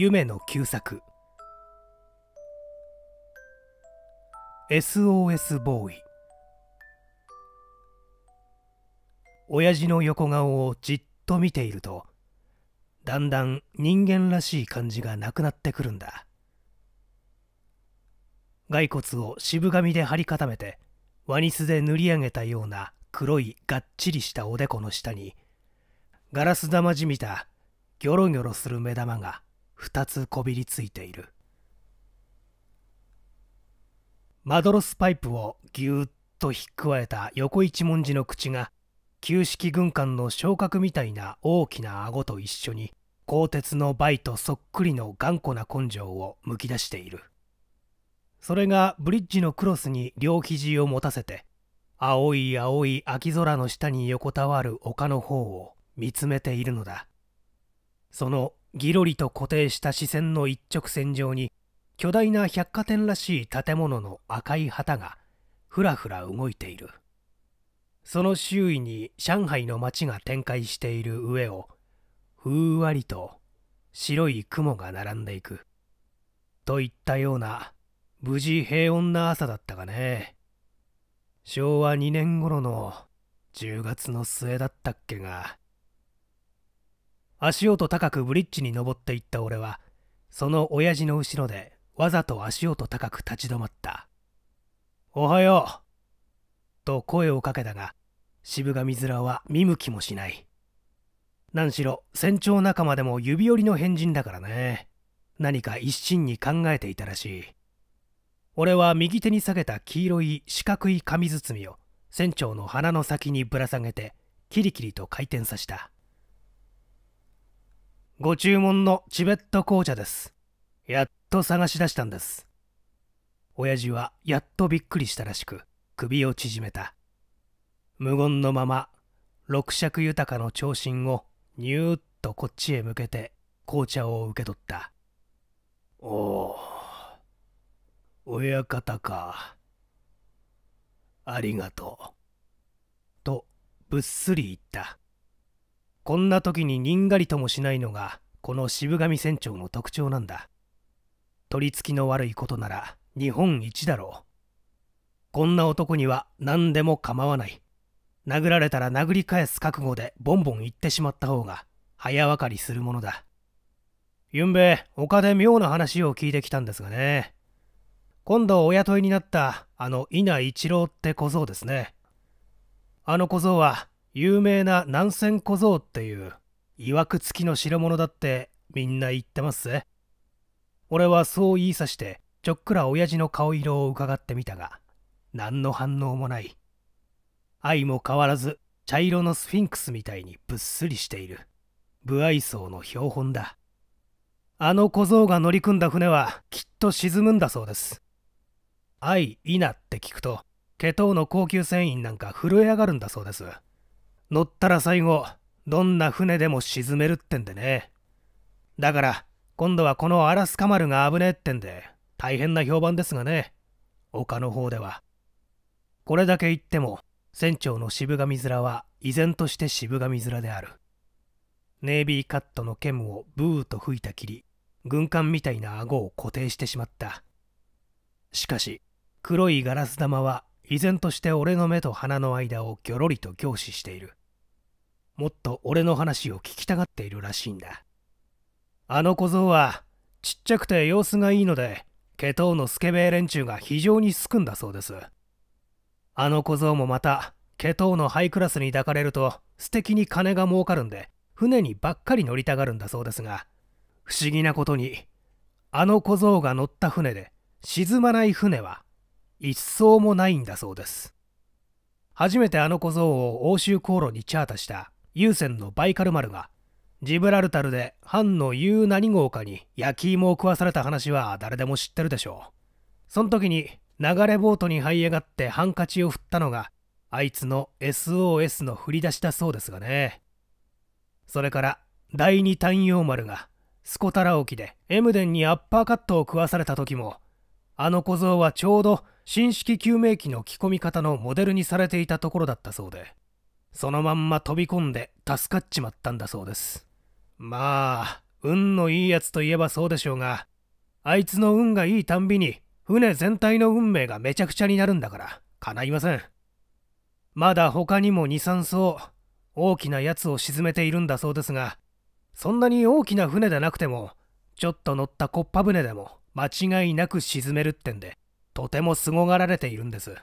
夢の旧作 SOS ボーイ親父の横顔をじっと見ているとだんだん人間らしい感じがなくなってくるんだ骸骨を渋紙で張り固めてワニスで塗り上げたような黒いがっちりしたおでこの下にガラス玉じみたギョロギョロする目玉が2つこびりついているマドロスパイプをぎゅーっと引っくわえた横一文字の口が旧式軍艦の昇格みたいな大きな顎と一緒に鋼鉄のバイとそっくりの頑固な根性をむき出しているそれがブリッジのクロスに両肘を持たせて青い青い秋空の下に横たわる丘の方を見つめているのだそのギロリと固定した視線の一直線上に巨大な百貨店らしい建物の赤い旗がふらふら動いているその周囲に上海の街が展開している上をふんわりと白い雲が並んでいくといったような無事平穏な朝だったがね昭和2年頃の10月の末だったっけが足音高くブリッジに登っていった俺はその親父の後ろでわざと足音高く立ち止まった「おはよう」と声をかけたが渋上面は見向きもしない何しろ船長仲間でも指折りの変人だからね何か一心に考えていたらしい俺は右手に下げた黄色い四角い紙包みを船長の鼻の先にぶら下げてキリキリと回転させたご注文のチベット紅茶です。やっと探し出したんです。親父はやっとびっくりしたらしく、首を縮めた。無言のまま、六尺豊かの長身をニューッとこっちへ向けて紅茶を受け取った。おお、親方か。ありがとう。と、ぶっすり言った。こんな時ににんがりともしないのがこの渋上船長の特徴なんだ取り付きの悪いことなら日本一だろうこんな男には何でも構わない殴られたら殴り返す覚悟でボンボン言ってしまった方が早分かりするものだゆんべ丘で妙な話を聞いてきたんですがね今度お雇いになったあの稲一郎って小僧ですねあの小僧は有名な南仙小僧っていういわくつきの代物だってみんな言ってますぜ俺はそう言いさしてちょっくら親父の顔色を伺ってみたが何の反応もない愛も変わらず茶色のスフィンクスみたいにぶっすりしている不愛想の標本だあの小僧が乗り組んだ船はきっと沈むんだそうです愛稲って聞くと毛頭の高級船員なんか震え上がるんだそうです乗ったら最後、どんな船でも沈めるってんでね。だから、今度はこのアラスカ丸が危ねえってんで、大変な評判ですがね。丘の方では。これだけ言っても、船長の渋神面は依然として渋神面である。ネイビーカットの剣をブーと吹いたきり、軍艦みたいな顎を固定してしまった。しかし、黒いガラス玉は依然として俺の目と鼻の間をギョロリと凝視している。もっと俺の話を聞きたがっているらしいんだあの小僧はちっちゃくて様子がいいのでケトのスケベ連中が非常にすくんだそうですあの小僧もまたケトのハイクラスに抱かれると素敵に金が儲かるんで船にばっかり乗りたがるんだそうですが不思議なことにあの小僧が乗った船で沈まない船は一層もないんだそうです初めてあの小僧を欧州航路にチャータした優先のバイカル丸がジブラルタルで藩の言う何号かに焼き芋を食わされた話は誰でも知ってるでしょうその時に流れボートに這い上がってハンカチを振ったのがあいつの SOS の振り出しだそうですがねそれから第二単陽丸がスコタラ沖でエムデンにアッパーカットを食わされた時もあの小僧はちょうど新式救命機の着込み方のモデルにされていたところだったそうでそのまんま飛び込んで助かっちまったんだそうです。まあ、運のいいやつといえばそうでしょうが、あいつの運がいいたんびに、船全体の運命がめちゃくちゃになるんだから、叶いません。まだ他にも2、3艘、大きなやつを沈めているんだそうですが、そんなに大きな船でなくても、ちょっと乗ったコッパ船でも間違いなく沈めるってんで、とても凄がられているんです。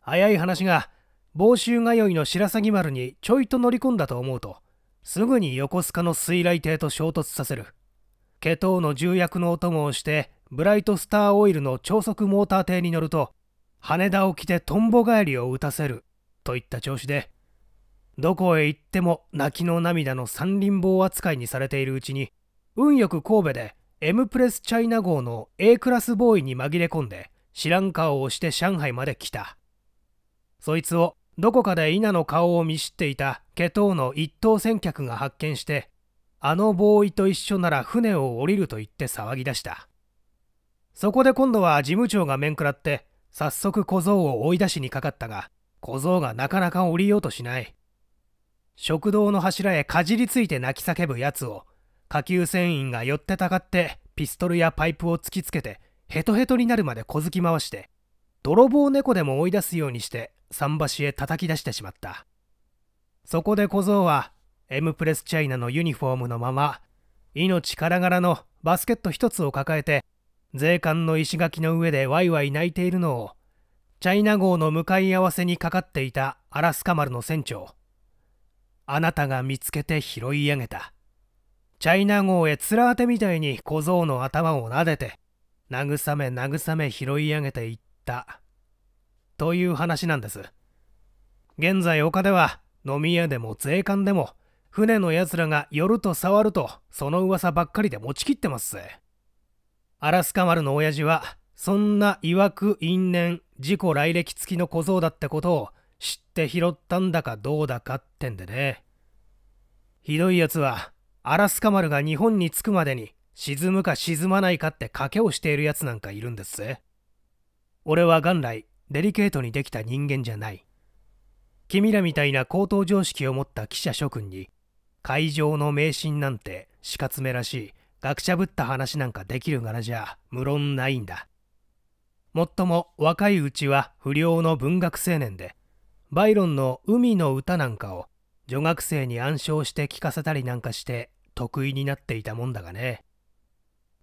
早い話が、房州通いの白鷺丸にちょいと乗り込んだと思うと、すぐに横須賀の水雷艇と衝突させる。ケトウの重役のお供をして、ブライトスターオイルの超速モーター艇に乗ると、羽田を着てとんぼ返りを打たせる、といった調子で、どこへ行っても泣きの涙の三輪棒扱いにされているうちに、運よく神戸で M プレスチャイナ号の A クラスボーイに紛れ込んで、知らん顔をして上海まで来た。そいつをどこかで稲の顔を見知っていたケトウの一等船客が発見してあのボーイと一緒なら船を降りると言って騒ぎ出したそこで今度は事務長が面食らって早速小僧を追い出しにかかったが小僧がなかなか降りようとしない食堂の柱へかじりついて泣き叫ぶやつを下級船員が寄ってたかってピストルやパイプを突きつけてヘトヘトになるまで小突き回して泥棒猫でも追い出すようにして桟橋へ叩き出してしまったそこで小僧はエムプレスチャイナのユニフォームのまま命からがらのバスケット一つを抱えて税関の石垣の上でワイワイ泣いているのをチャイナ号の向かい合わせにかかっていたアラスカ丸の船長あなたが見つけて拾い上げたチャイナ号へつらあてみたいに小僧の頭を撫でて慰め慰め拾い上げていっったという話なんです現在丘では飲み屋でも税関でも船のやつらが寄ると触るとその噂ばっかりで持ちきってますアラスカ丸の親父はそんな曰く因縁事故来歴付きの小僧だってことを知って拾ったんだかどうだかってんでねひどいやつはアラスカ丸が日本に着くまでに沈むか沈まないかって賭けをしているやつなんかいるんですぜ俺は元来デリケートにできた人間じゃない君らみたいな高等常識を持った記者諸君に会場の迷信なんて死活めらしい学者ぶった話なんかできる柄じゃ無論ないんだもっとも若いうちは不良の文学青年でバイロンの「海の歌」なんかを女学生に暗唱して聞かせたりなんかして得意になっていたもんだがね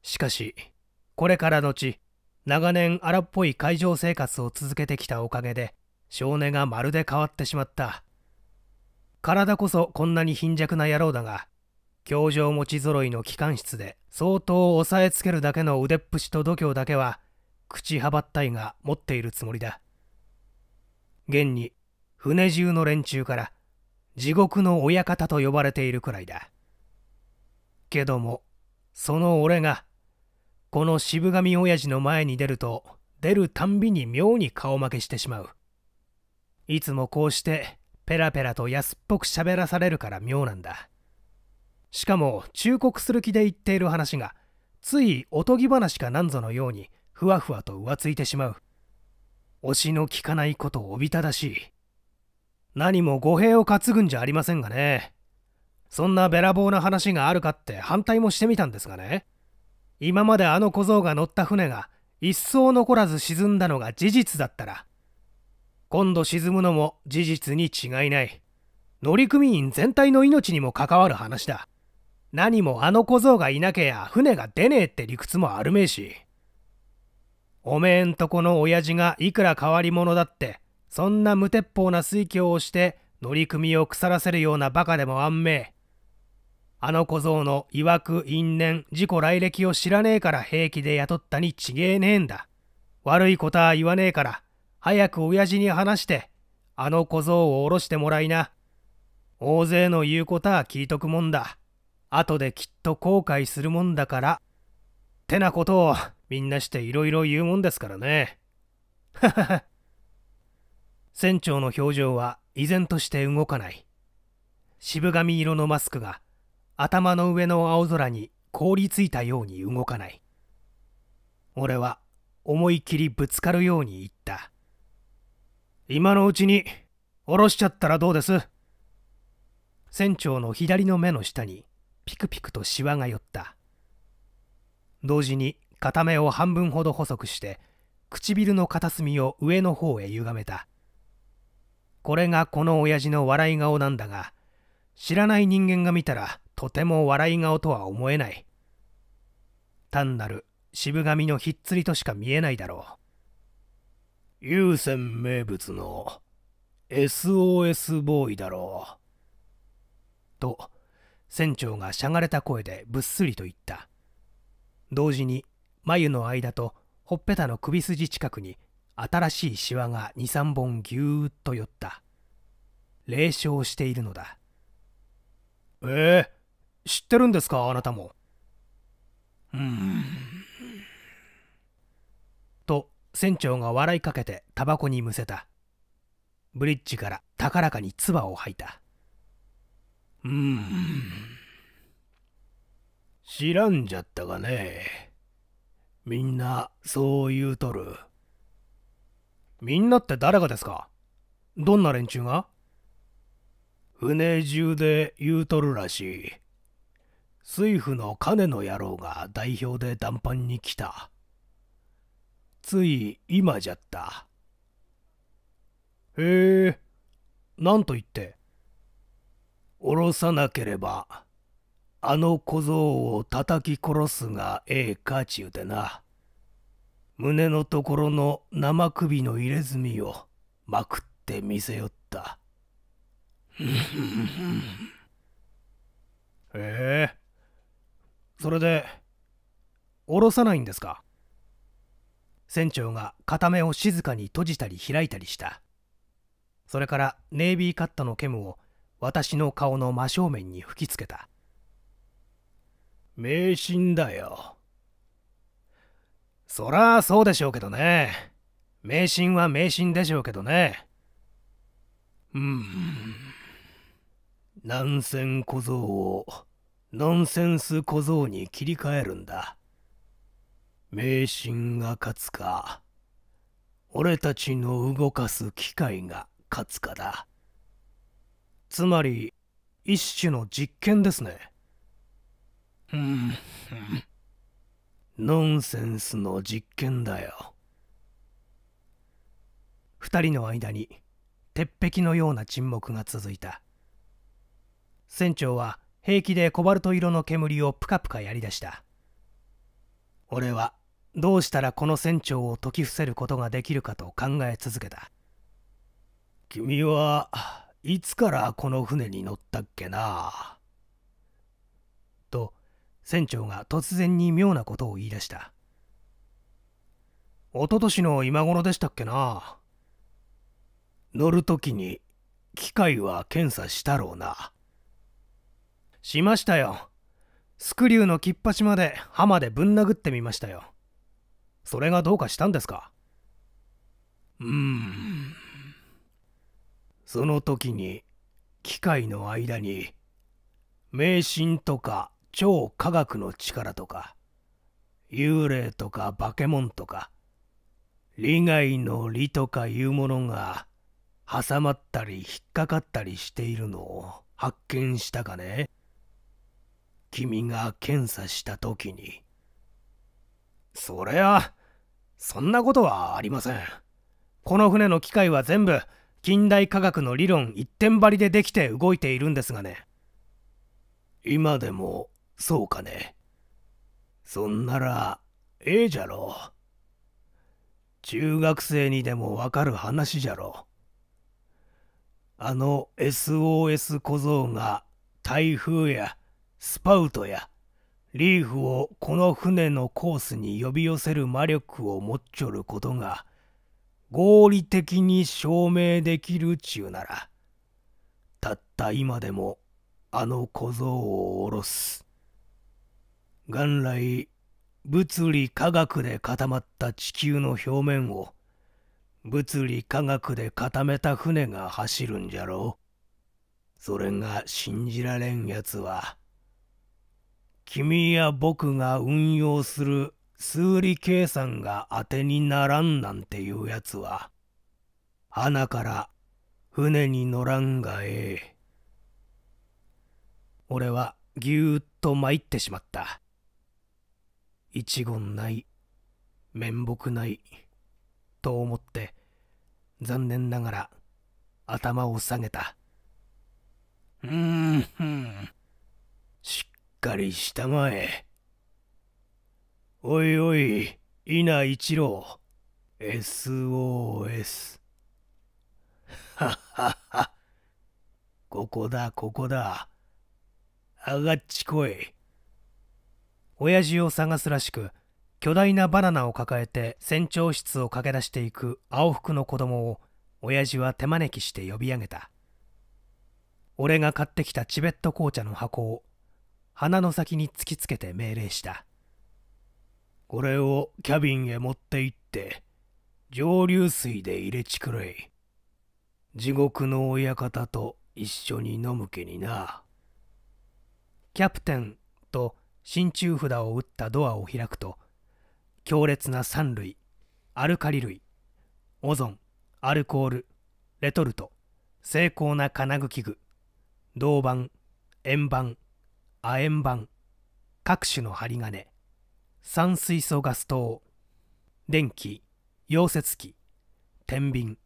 しかしこれからのち長年荒っぽい会場生活を続けてきたおかげで少年がまるで変わってしまった体こそこんなに貧弱な野郎だが教場持ち揃いの機関室で相当押さえつけるだけの腕っぷしと度胸だけは口はばったいが持っているつもりだ現に船中の連中から地獄の親方と呼ばれているくらいだけどもその俺がこの渋神親父の前に出ると出るたんびに妙に顔負けしてしまういつもこうしてペラペラと安っぽく喋らされるから妙なんだしかも忠告する気で言っている話がついおとぎ話かなんぞのようにふわふわと浮ついてしまう推しの効かないことおびただしい何も語弊を担ぐんじゃありませんがねそんなべらぼうな話があるかって反対もしてみたんですがね今まであの小僧が乗った船が一層残らず沈んだのが事実だったら今度沈むのも事実に違いない乗組員全体の命にも関わる話だ何もあの小僧がいなけりゃ船が出ねえって理屈もあるめえしおめえんとこの親父がいくら変わり者だってそんな無鉄砲な推挙をして乗組を腐らせるようなバカでもあんめえあの小僧の曰く因縁、自己来歴を知らねえから平気で雇ったにちげえねえんだ。悪いことは言わねえから、早く親父に話して、あの小僧を下ろしてもらいな。大勢の言うことは聞いとくもんだ。後できっと後悔するもんだから。ってなことをみんなしていろいろ言うもんですからね。船長の表情は依然として動かない。渋髪色のマスクが頭の上の青空に凍りついたように動かない俺は思い切りぶつかるように言った今のうちに下ろしちゃったらどうです船長の左の目の下にピクピクとシワが寄った同時に片目を半分ほど細くして唇の片隅を上の方へ歪めたこれがこの親父の笑い顔なんだが知らない人間が見たらとても笑い顔とは思えない。単なる渋髪のひっつりとしか見えないだろう。優先名物の SOS ボーイだろう。と、船長がしゃがれた声でぶっすりと言った。同時に眉の間とほっぺたの首筋近くに新しいシワが23本ぎゅーっと寄った。霊笑しているのだ。ええ知ってるんですかあなたもうんと船長が笑いかけてタバコにむせたブリッジから高らかに唾を吐いたうん知らんじゃったがねみんなそう言うとるみんなって誰がですかどんな連中が船中で言うとるらしい水夫の金の野郎が代表で談判に来た。つい今じゃった。へえ、なんと言って。おろさなければ、あの小僧を叩き殺すがええかちゅうてな。胸のところの生首の入れ墨をまくって見せよった。へえそれで降ろさないんですか船長が片目を静かに閉じたり開いたりしたそれからネイビーカットのケムを私の顔の真正面に吹きつけた迷信だよそらそうでしょうけどね迷信は迷信でしょうけどねうん南千小僧をノンセンス小僧に切り替えるんだ迷信が勝つか俺たちの動かす機械が勝つかだつまり一種の実験ですねうんノンセンスの実験だよ2人の間に鉄壁のような沈黙が続いた船長は平気でコバルト色の煙をプカプカやりだした俺はどうしたらこの船長を解き伏せることができるかと考え続けた君はいつからこの船に乗ったっけなと船長が突然に妙なことを言い出した一昨年の今頃でしたっけな乗る時に機械は検査したろうなしましたよ。スクリューの切っ端まで浜までぶん殴ってみましたよ。それがどうかしたんですかうーん。その時に、機械の間に、迷信とか超科学の力とか、幽霊とか化け物とか、利害の利とかいうものが、挟まったり引っかかったりしているのを発見したかね君が検査した時にそりゃそんなことはありませんこの船の機械は全部近代科学の理論一点張りでできて動いているんですがね今でもそうかねそんならええじゃろう中学生にでもわかる話じゃろうあの SOS 小僧が台風やスパウトやリーフをこの船のコースに呼び寄せる魔力を持っちょることが合理的に証明できるちゅうならたった今でもあの小僧を下ろす元来物理科学で固まった地球の表面を物理科学で固めた船が走るんじゃろうそれが信じられんやつは君や僕が運用する数理計算が当てにならんなんていうやつは、花から船に乗らんがええ。俺はぎゅーっと参ってしまった。一言ない、面目ない、と思って、残念ながら頭を下げた。うん、しかりしたまえ。おいおい、稲一郎。SOS。はっはは。ここだ、ここだ。上がっちこい。親父を探すらしく、巨大なバナナを抱えて船長室を駆け出していく青服の子供を、親父は手招きして呼び上げた。俺が買ってきたチベット紅茶の箱を鼻の先に突きつけて命令したこれをキャビンへ持って行って蒸留水で入れちくれい地獄の親方と一緒に飲むけになキャプテンと真鍮札を打ったドアを開くと強烈な酸類アルカリ類オゾンアルコールレトルト精巧な金具器具銅板円盤亜鉛板各種の針金酸水素ガス灯電気溶接機天秤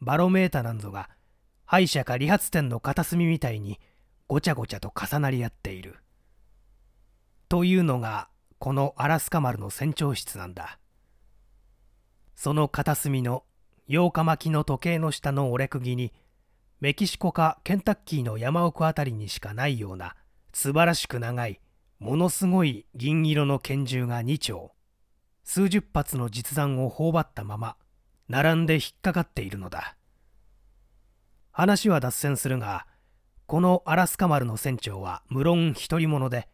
バロメータなんぞが歯医者か理髪店の片隅みたいにごちゃごちゃと重なり合っているというのがこのアラスカ丸の船長室なんだその片隅の8日巻きの時計の下の折れ釘にメキシコかケンタッキーの山奥辺りにしかないような素晴らしく長いものすごい銀色の拳銃が2丁数十発の実弾を頬張ったまま並んで引っかかっているのだ話は脱線するがこのアラスカ丸の船長は無論独り者で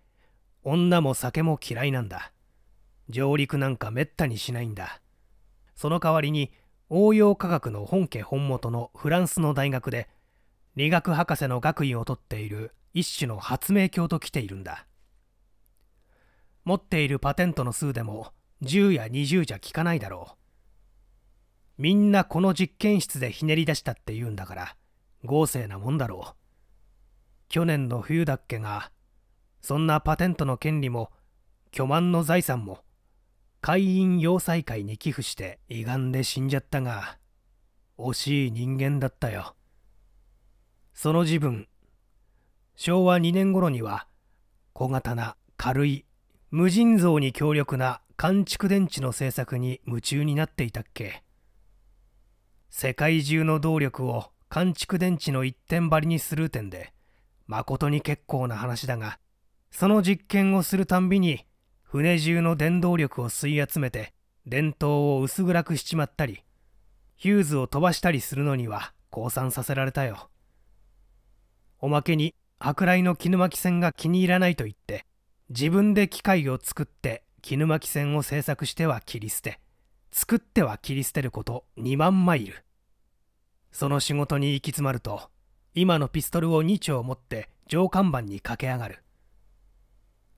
女も酒も嫌いなんだ上陸なんかめったにしないんだその代わりに応用科学の本家本元のフランスの大学で理学博士の学位を取っている一種の発明鏡と来ているんだ持っているパテントの数でも10や20じゃ効かないだろうみんなこの実験室でひねり出したって言うんだから豪勢なもんだろう去年の冬だっけがそんなパテントの権利も巨万の財産も会員要塞会に寄付して胃がんで死んじゃったが惜しい人間だったよその自分昭和2年頃には小型な軽い無尽蔵に強力な寒蓄電池の製作に夢中になっていたっけ世界中の動力を完蓄電池の一点張りにする点で誠に結構な話だがその実験をするたんびに船中の電動力を吸い集めて電灯を薄暗くしちまったりヒューズを飛ばしたりするのには降参させられたよおまけに舶来の絹巻線が気に入らないと言って自分で機械を作って絹巻線を製作しては切り捨て作っては切り捨てること2万マイルその仕事に行き詰まると今のピストルを2丁持って上看板に駆け上がる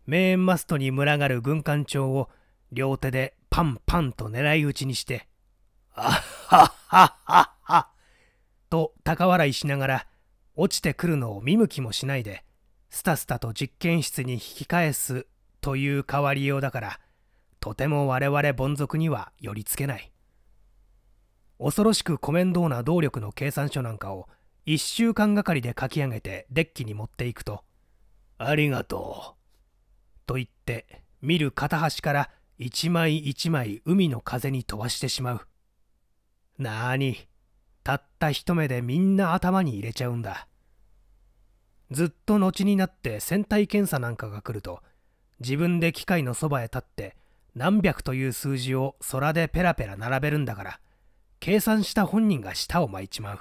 メインマストに群がる軍艦長を両手でパンパンと狙い撃ちにして「あっはっはっはっは」と高笑いしながら落ちてくるのを見向きもしないでスタスタと実験室に引き返すという変わりようだからとても我々凡俗には寄りつけない恐ろしく古面倒な動力の計算書なんかを1週間がかりで書き上げてデッキに持っていくと「ありがとう」と言って見る片端から一枚一枚海の風に飛ばしてしまうなーにたった一目でみんな頭に入れちゃうんだずっと後になって船体検査なんかが来ると自分で機械のそばへ立って何百という数字を空でペラペラ並べるんだから計算した本人が舌を巻いちまう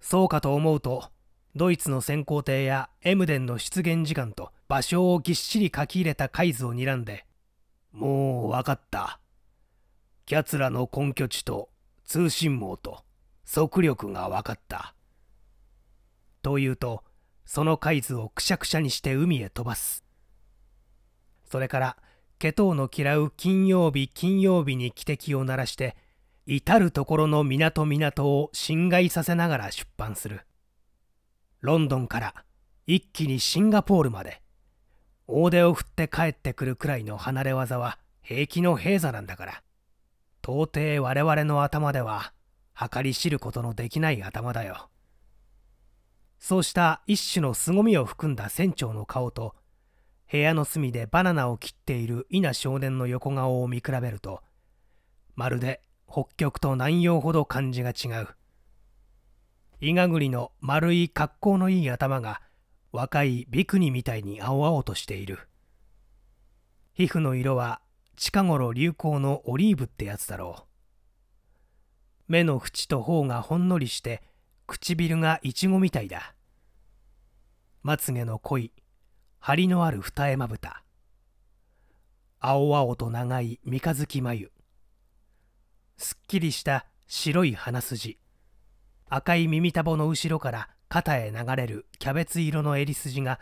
そうかと思うとドイツの潜航艇やエムデンの出現時間と場所をぎっしり書き入れた海図を睨んでもう分かったキャツらの根拠地と通信網と速力が分かった。というと、その海図をくしゃくしゃにして海へ飛ばす。それから、ケトウの嫌う金曜日金曜日に汽笛を鳴らして、至る所の港港を侵害させながら出版する。ロンドンから一気にシンガポールまで、大手を振って帰ってくるくらいの離れ技は平気の平座なんだから。到底我々の頭では計り知ることのできない頭だよそうした一種の凄みを含んだ船長の顔と部屋の隅でバナナを切っている稲少年の横顔を見比べるとまるで北極と南洋ほど感じが違う伊賀栗の丸い格好のいい頭が若いビクニみたいに青々としている皮膚の色は近頃流行のオリーブってやつだろう目の縁と頬がほんのりして唇がイチゴみたいだまつげの濃い張りのある二重まぶた青々と長い三日月眉すっきりした白い鼻筋赤い耳たぼの後ろから肩へ流れるキャベツ色の襟筋が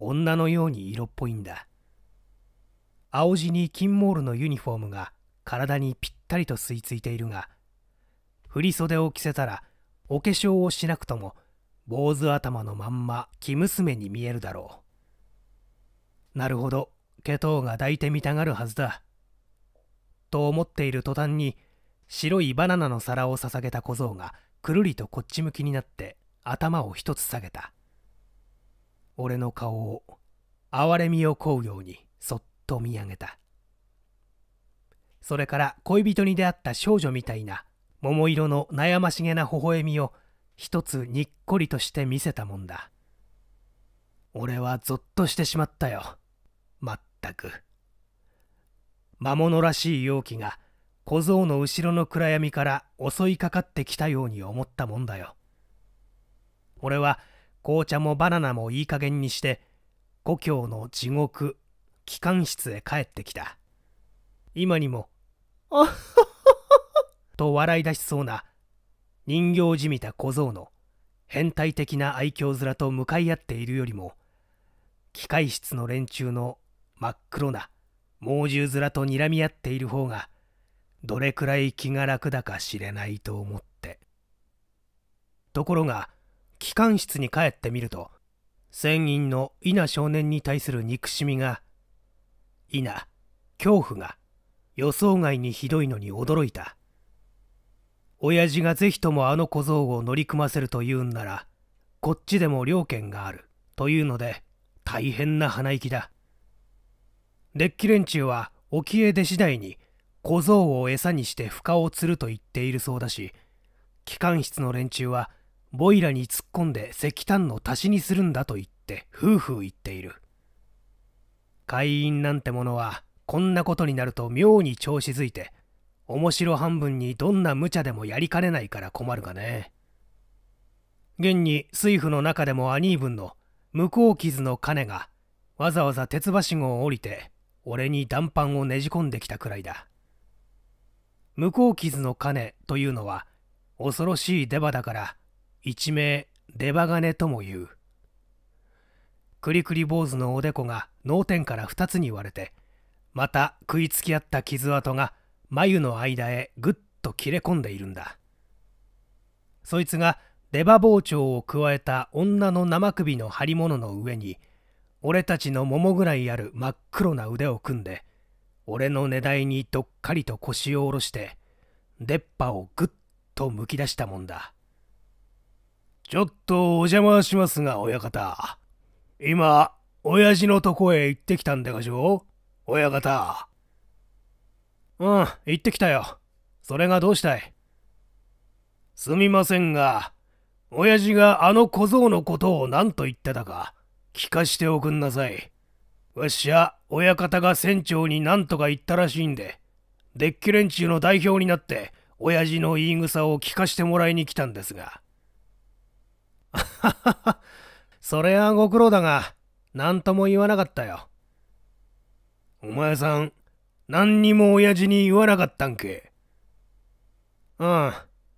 女のように色っぽいんだ青地に金モールのユニフォームが体にぴったりと吸い付いているが振袖を着せたらお化粧をしなくとも坊主頭のまんま生娘に見えるだろうなるほど毛頭が抱いてみたがるはずだと思っている途端に白いバナナの皿を捧げた小僧がくるりとこっち向きになって頭を一つ下げた俺の顔を哀れみをこうようにそっと見上げたそれから恋人に出会った少女みたいな桃色の悩ましげな微笑みを一つにっこりとして見せたもんだ俺はぞっとしてしまったよまったく魔物らしい容器が小僧の後ろの暗闇から襲いかかってきたように思ったもんだよ俺は紅茶もバナナもいい加減にして故郷の地獄機関室へ帰ってきた今にも「あと笑い出しそうな人形じみた小僧の変態的な愛嬌面と向かい合っているよりも機械室の連中の真っ黒な猛獣面と睨み合っている方がどれくらい気が楽だか知れないと思ってところが機関室に帰ってみると船員の伊那少年に対する憎しみが否恐怖が予想外にひどいのに驚いた親父がぜひともあの小僧を乗り組ませるというんならこっちでも両県があるというので大変な鼻息だデッキ連中は沖へ出次第に小僧を餌にして深を釣ると言っているそうだし機関室の連中はボイラに突っ込んで石炭の足しにするんだと言って夫婦言っている会員なんてものはこんなことになると妙に調子づいて面白半分にどんな無茶でもやりかねないから困るがね現に水夫の中でも兄分の向こう傷の金がわざわざ鉄橋号を降りて俺に談判をねじ込んできたくらいだ向こう傷の金というのは恐ろしい出刃だから一名出刃金とも言うくりくり坊主のおでこが脳天から2つに割れてまた食いつき合った傷跡が眉の間へぐっと切れ込んでいるんだそいつが出刃包丁を加えた女の生首の張り物の上に俺たちの桃ぐらいある真っ黒な腕を組んで俺の寝台にどっかりと腰を下ろして出っ歯をぐっとむき出したもんだちょっとお邪魔しますが親方今親父のとこへ行ってきたんでがしょ親方。うん、行ってきたよ。それがどうしたいすみませんが、親父があの小僧のことを何と言ってたか、聞かしておくんなさい。わっしゃ、親方が船長に何とか言ったらしいんで、デッキ連中の代表になって、親父の言い草を聞かしてもらいに来たんですが。あははは、それはご苦労だが、何とも言わなかったよ。お前さん、何にも親父に言わなかったんけ。うん、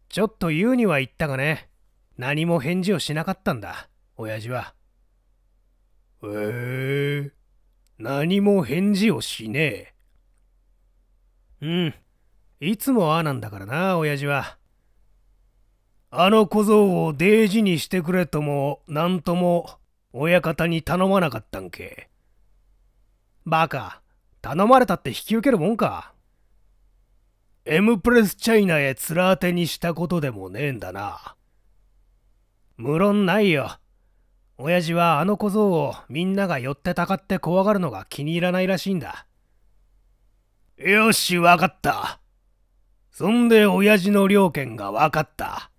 ちょっと言うには言ったがね。何も返事をしなかったんだ、親父は。へえー、何も返事をしねえ。うん、いつもああなんだからな、親父は。あの小僧を大事にしてくれとも、何とも親方に頼まなかったんけ。バカ、頼まれたって引き受けるもんか。M プレスチャイナへ面当てにしたことでもねえんだな。無論ないよ。親父はあの小僧をみんなが寄ってたかって怖がるのが気に入らないらしいんだ。よし、わかった。そんで親父の了見が分かった。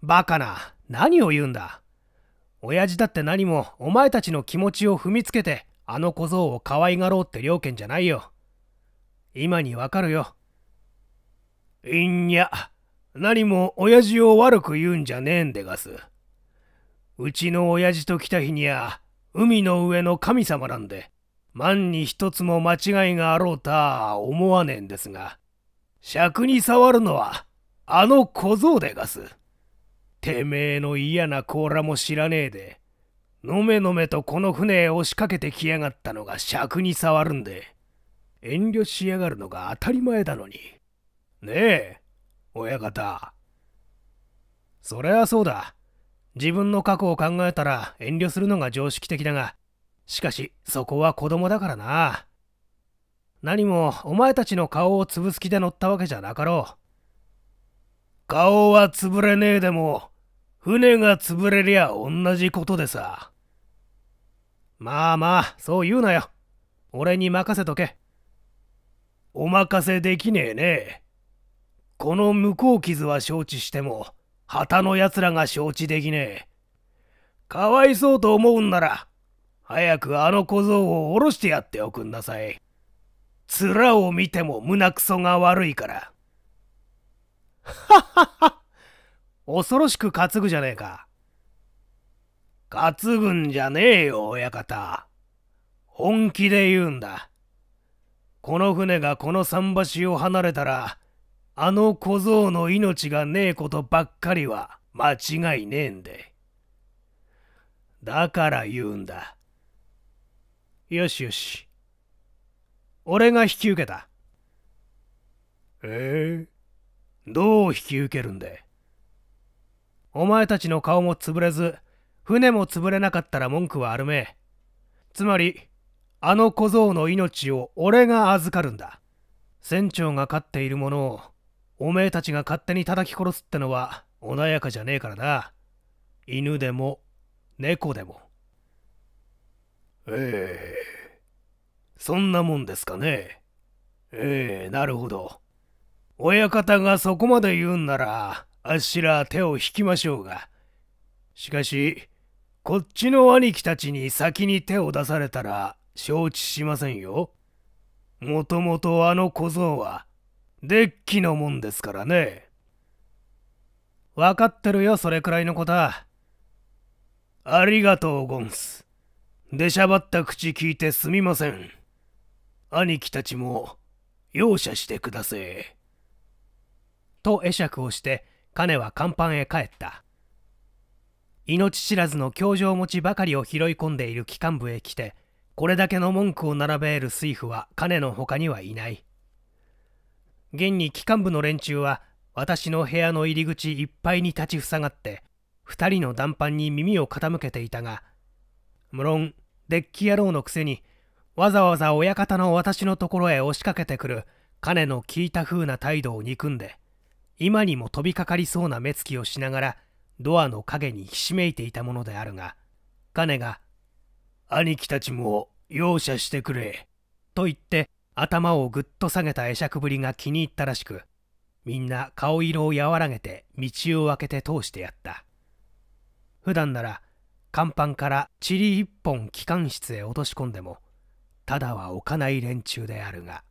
バカな、何を言うんだ。親父だって何もお前たちの気持ちを踏みつけてあの小僧を可愛がろうって良見じゃないよ。今にわかるよ。いんや、何も親父を悪く言うんじゃねえんでがす。うちの親父と来た日にゃ、海の上の神様なんで、万に一つも間違いがあろうとは思わねえんですが、尺に触るのは、あの小僧でがす。てめえの嫌な甲羅も知らねえで、のめのめとこの船へ押しかけてきやがったのが尺に触るんで、遠慮しやがるのが当たり前だのに。ねえ、親方。そりゃそうだ。自分の過去を考えたら遠慮するのが常識的だが、しかしそこは子供だからな。何もお前たちの顔を潰す気で乗ったわけじゃなかろう。顔は潰れねえでも、船が潰れりゃ同じことでさ。まあまあ、そう言うなよ。俺に任せとけ。お任せできねえね。この向こう傷は承知しても、旗の奴らが承知できねえ。かわいそうと思うんなら、早くあの小僧を下ろしてやっておくんなさい。面を見ても胸くそが悪いから。ははは恐ろしく担ぐじゃねえか。担ぐんじゃねえよ、親方。本気で言うんだ。この船がこの桟橋を離れたら、あの小僧の命がねえことばっかりは間違いねえんで。だから言うんだ。よしよし。俺が引き受けた。ええーどう引き受けるんでお前たちの顔も潰れず船も潰れなかったら文句はあるめつまりあの小僧の命を俺が預かるんだ船長が飼っているものをおめえたちが勝手に叩き殺すってのは穏やかじゃねえからな犬でも猫でもええそんなもんですかねええなるほど親方がそこまで言うんなら、あっしら手を引きましょうが。しかし、こっちの兄貴たちに先に手を出されたら承知しませんよ。もともとあの小僧は、デッキのもんですからね。分かってるよ、それくらいのことは。ありがとう、ゴンス。出しゃばった口聞いてすみません。兄貴たちも、容赦してくだせえ。と会釈をして金は甲板へ帰った命知らずの教場持ちばかりを拾い込んでいる機関部へ来てこれだけの文句を並べる水夫は金の他にはいない現に機関部の連中は私の部屋の入り口いっぱいに立ちふさがって2人の談判に耳を傾けていたが無論デッキ野郎のくせにわざわざ親方の私のところへ押しかけてくる金の聞いた風な態度を憎んで今にも飛びかかりそうな目つきをしながらドアの陰にひしめいていたものであるが金が「兄貴たちも容赦してくれ」と言って頭をぐっと下げた会釈ぶりが気に入ったらしくみんな顔色を和らげて道を開けて通してやった普段なら甲板から塵一本機関室へ落とし込んでもただは置かない連中であるが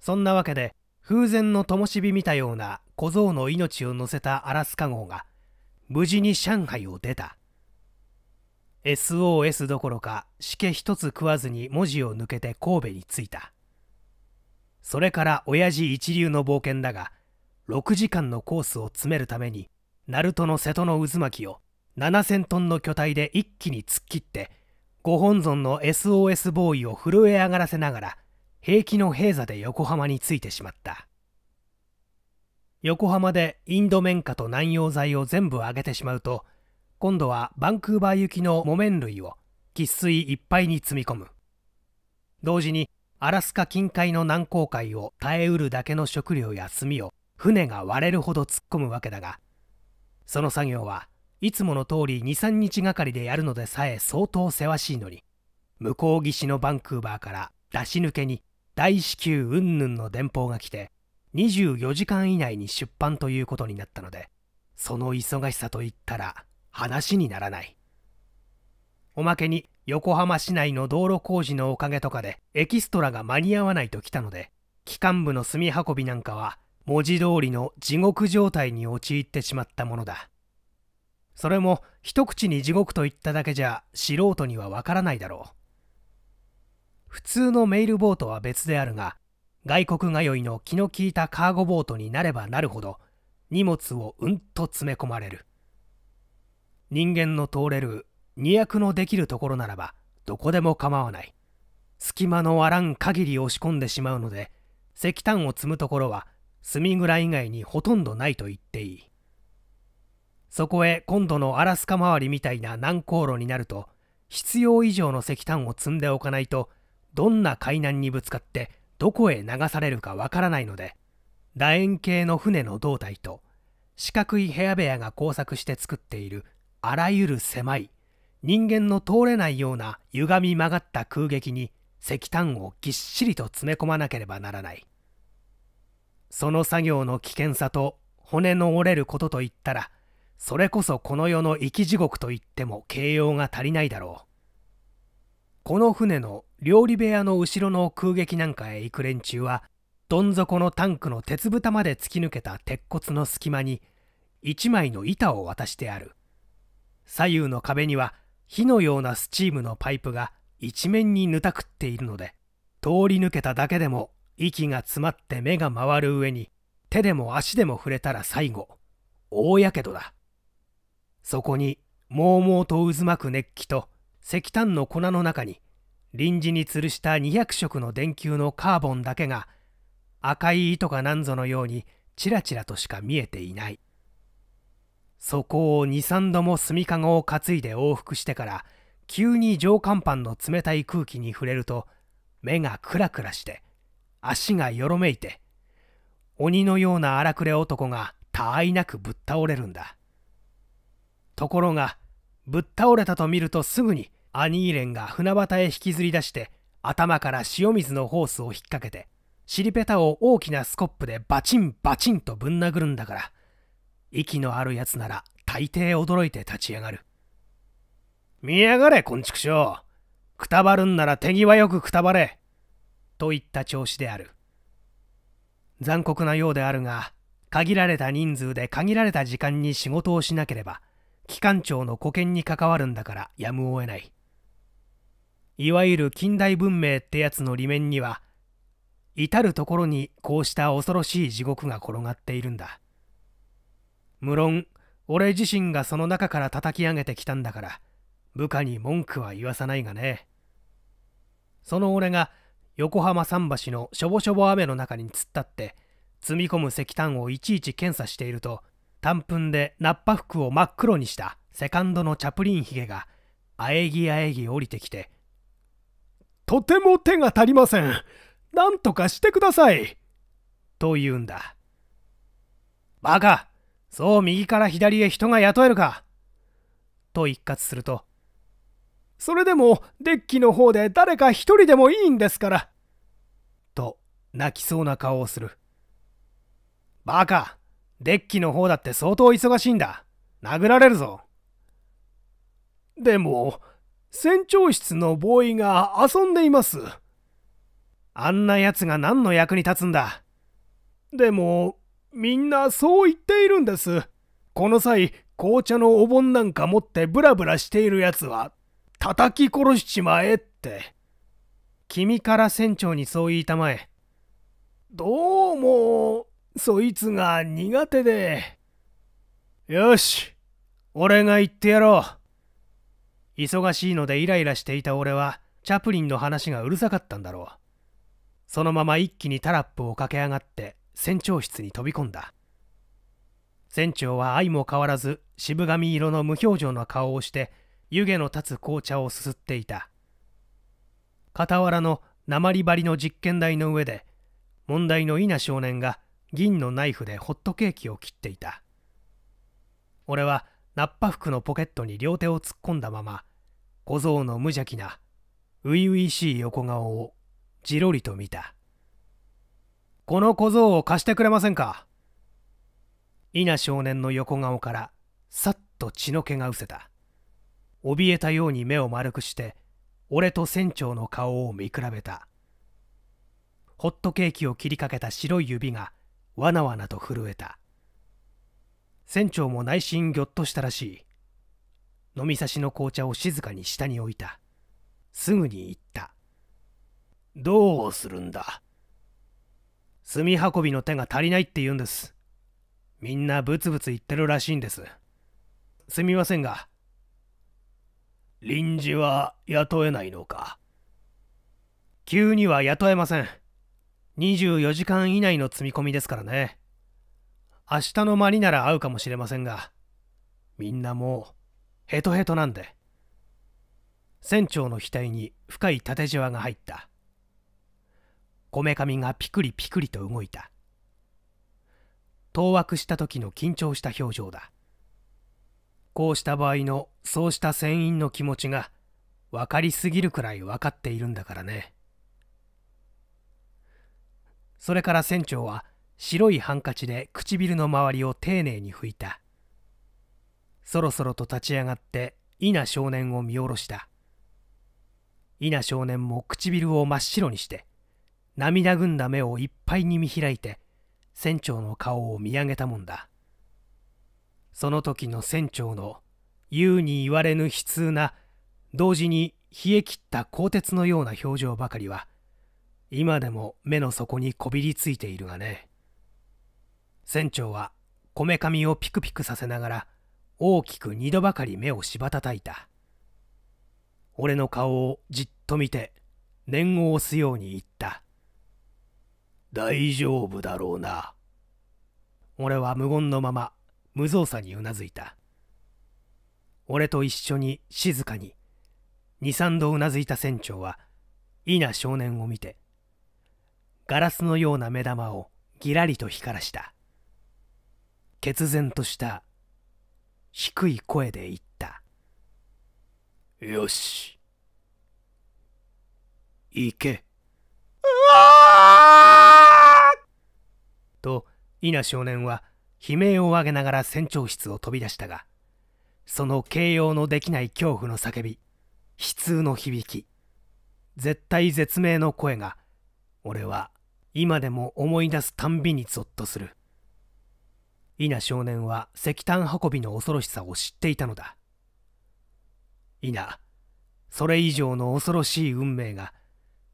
そんなわけで風前の灯火見たような小僧の命を乗せたアラスカ号が無事に上海を出た SOS どころかしけ一つ食わずに文字を抜けて神戸に着いたそれから親父一流の冒険だが6時間のコースを詰めるために鳴門の瀬戸の渦巻きを7000トンの巨体で一気に突っ切ってご本尊の SOS ボーイを震え上がらせながら平気の平座で横浜に着いてしまった横浜でインド綿花と南洋剤を全部あげてしまうと今度はバンクーバー行きの木綿類を喫水いっぱいに積み込む同時にアラスカ近海の南航海を耐えうるだけの食料や炭を船が割れるほど突っ込むわけだがその作業はいつもの通り23日がかりでやるのでさえ相当せわしいのに向こう岸のバンクーバーから出し抜けに大至急云々の電報が来て24時間以内に出版ということになったのでその忙しさといったら話にならないおまけに横浜市内の道路工事のおかげとかでエキストラが間に合わないと来たので機関部の炭運びなんかは文字通りの地獄状態に陥ってしまったものだそれも一口に地獄と言っただけじゃ素人にはわからないだろう普通のメールボートは別であるが外国通いの気の利いたカーゴボートになればなるほど荷物をうんと詰め込まれる人間の通れる二役のできるところならばどこでも構わない隙間のあらん限り押し込んでしまうので石炭を積むところは墨蔵以外にほとんどないと言っていいそこへ今度のアラスカ周りみたいな難航路になると必要以上の石炭を積んでおかないとどんな海難にぶつかってどこへ流されるかわからないので楕円形の船の胴体と四角い部屋部屋が交錯して作っているあらゆる狭い人間の通れないような歪み曲がった空撃に石炭をぎっしりと詰め込まなければならないその作業の危険さと骨の折れることといったらそれこそこの世の生き地獄といっても形容が足りないだろうこの船の料理部屋の後ろの空撃なんかへ行く連中はどん底のタンクの鉄蓋まで突き抜けた鉄骨の隙間に一枚の板を渡してある左右の壁には火のようなスチームのパイプが一面にぬたくっているので通り抜けただけでも息が詰まって目が回る上に手でも足でも触れたら最後大やけどだそこにもうもうと渦巻く熱気と石炭の粉の中に臨時に吊るした200色の電球のカーボンだけが赤い糸がなんぞのようにちらちらとしか見えていないそこを23度も炭かごを担いで往復してから急に上甲板の冷たい空気に触れると目がクラクラして足がよろめいて鬼のような荒くれ男がたあいなくぶっ倒れるんだところがぶっ倒れたと見るとすぐにアニーレンが船端へ引きずり出して頭から塩水のホースを引っ掛けてシリペタを大きなスコップでバチンバチンとぶん殴るんだから息のあるやつなら大抵驚いて立ち上がる見やがれ昆虫商くたばるんなら手際よくくたばれといった調子である残酷なようであるが限られた人数で限られた時間に仕事をしなければ機関長の保険に関わるんだからやむを得ない。いわゆる近代文明ってやつの裏面には、至る所にこうした恐ろしい地獄が転がっているんだ。無論、俺自身がその中から叩き上げてきたんだから、部下に文句は言わさないがね。その俺が横浜桟橋のしょぼしょぼ雨の中に突っ立って、積み込む石炭をいちいち検査していると、短粉でナッパ服を真っ黒にしたセカンドのチャプリンヒゲがあえぎあえぎ降りてきて「とても手が足りませんなんとかしてください」と言うんだバカそう右から左へ人が雇えるかと一喝するとそれでもデッキの方で誰か一人でもいいんですからと泣きそうな顔をするバカデッキの方だって相当忙しいんだ。殴られるぞ。でも、船長室のボーイが遊んでいます。あんな奴が何の役に立つんだ。でも、みんなそう言っているんです。この際、紅茶のお盆なんか持ってブラブラしている奴は、叩き殺しちまえって。君から船長にそう言いたまえ。どうも、そいつが苦手で。よし、俺が言ってやろう。忙しいのでイライラしていた俺は、チャプリンの話がうるさかったんだろう。そのまま一気にタラップを駆け上がって、船長室に飛び込んだ。船長は相も変わらず渋髪色の無表情な顔をして湯気の立つ紅茶をすすっていた傍らの鉛張りの実験台の上で問題の稲少年が銀のナイフでホットケーキを切っていた俺はナッパ服のポケットに両手を突っ込んだまま小僧の無邪気な初々しい横顔をじろりと見たこの小僧を貸してくれませんか稲少年の横顔からさっと血の気がうせた怯えたように目を丸くして俺と船長の顔を見比べたホットケーキを切りかけた白い指がわなわなと震えた船長も内心ぎょっとしたらしい飲みさしの紅茶を静かに下に置いたすぐに言ったどうするんだ炭運びの手が足りないって言うんですみんなブツブツ言ってるらしいんですすみませんが臨時は雇えないのか急には雇えません24時間以内の積み込みですからね。明日の間になら会うかもしれませんが、みんなもう、ヘトヘトなんで。船長の額に深い縦じわが入った。こめかみがピクリピクリと動いた。当惑した時の緊張した表情だ。こうした場合のそうした船員の気持ちが分かりすぎるくらい分かっているんだからね。それから船長は白いハンカチで唇の周りを丁寧に拭いたそろそろと立ち上がって稲少年を見下ろした稲少年も唇を真っ白にして涙ぐんだ目をいっぱいに見開いて船長の顔を見上げたもんだその時の船長の言うに言われぬ悲痛な同時に冷え切った鋼鉄のような表情ばかりは今でも目の底にこびりついているがね船長はこめかみをピクピクさせながら大きく二度ばかり目をしばたたいた俺の顔をじっと見て念を押すように言った大丈夫だろうな俺は無言のまま無造作にうなずいた俺と一緒に静かに二三度うなずいた船長はな。少年を見てガラスのような目玉をぎらりと光らした決然とした低い声で言ったよし行けと稲少年は悲鳴を上げながら船長室を飛び出したがその形容のできない恐怖の叫び悲痛の響き絶体絶命の声が俺は今でも思い出すたんびにゾッとする稲少年は石炭運びの恐ろしさを知っていたのだ稲それ以上の恐ろしい運命が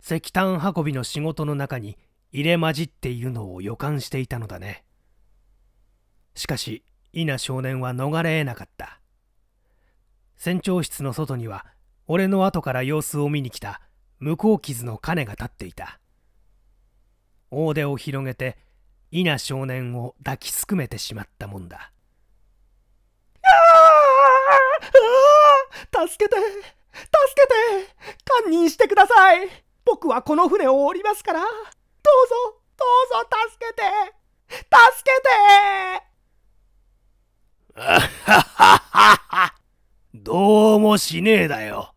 石炭運びの仕事の中に入れ混じっているのを予感していたのだねしかし稲少年は逃れ得なかった船長室の外には俺の後から様子を見に来た向こう傷の鐘が立っていた大手を広げて稲少年を抱きすくめてしまったもんだ助けて助けて堪忍してください僕はこの船を降りますからどうぞどうぞ助けて助けて どうもしねえだよ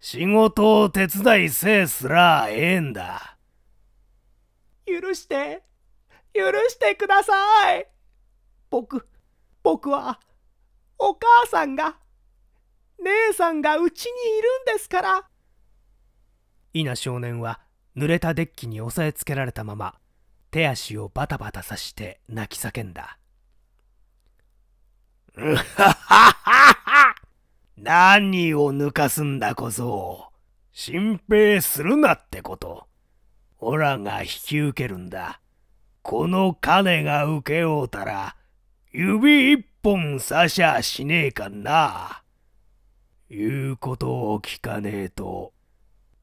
仕事を手伝いせえすらええんだ。許して。許してください。僕、僕は、お母さんが、姉さんがうちにいるんですから。稲少年は、濡れたデッキに押さえつけられたまま、手足をバタバタさして泣き叫んだ。うははは何を抜かすんだ小僧。心配するなってこと。オラが引き受けるんだ。この金が受けようたら、指一本刺しゃしねえかな。言うことを聞かねえと、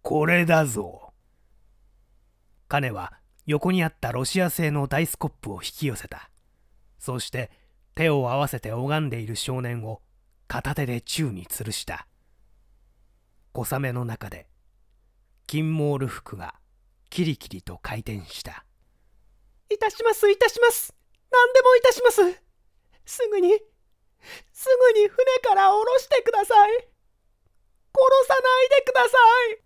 これだぞ。金は横にあったロシア製のダイスコップを引き寄せた。そして手を合わせて拝んでいる少年を片手で宙に吊るした。小雨の中で、金モール服がキリキリと回転したいたしますいたします何でもいたしますすぐにすぐに船から降ろしてください殺さないでください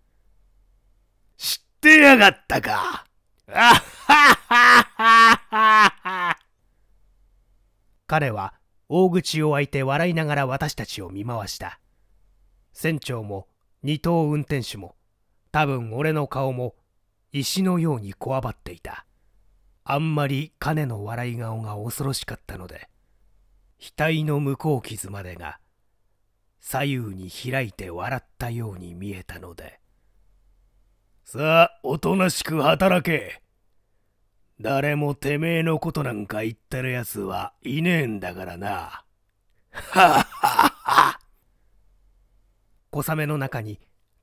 知ってやがったかあはははは彼は大口を開いて笑いながら私たちを見回した船長も二等運転手も多分俺の顔も石のようにこわばっていたあんまり金の笑い顔が恐ろしかったので額の向こう傷までが左右に開いて笑ったように見えたのでさあおとなしく働け誰もてめえのことなんか言ってるやつはいねえんだからなはっはっは小雨の中に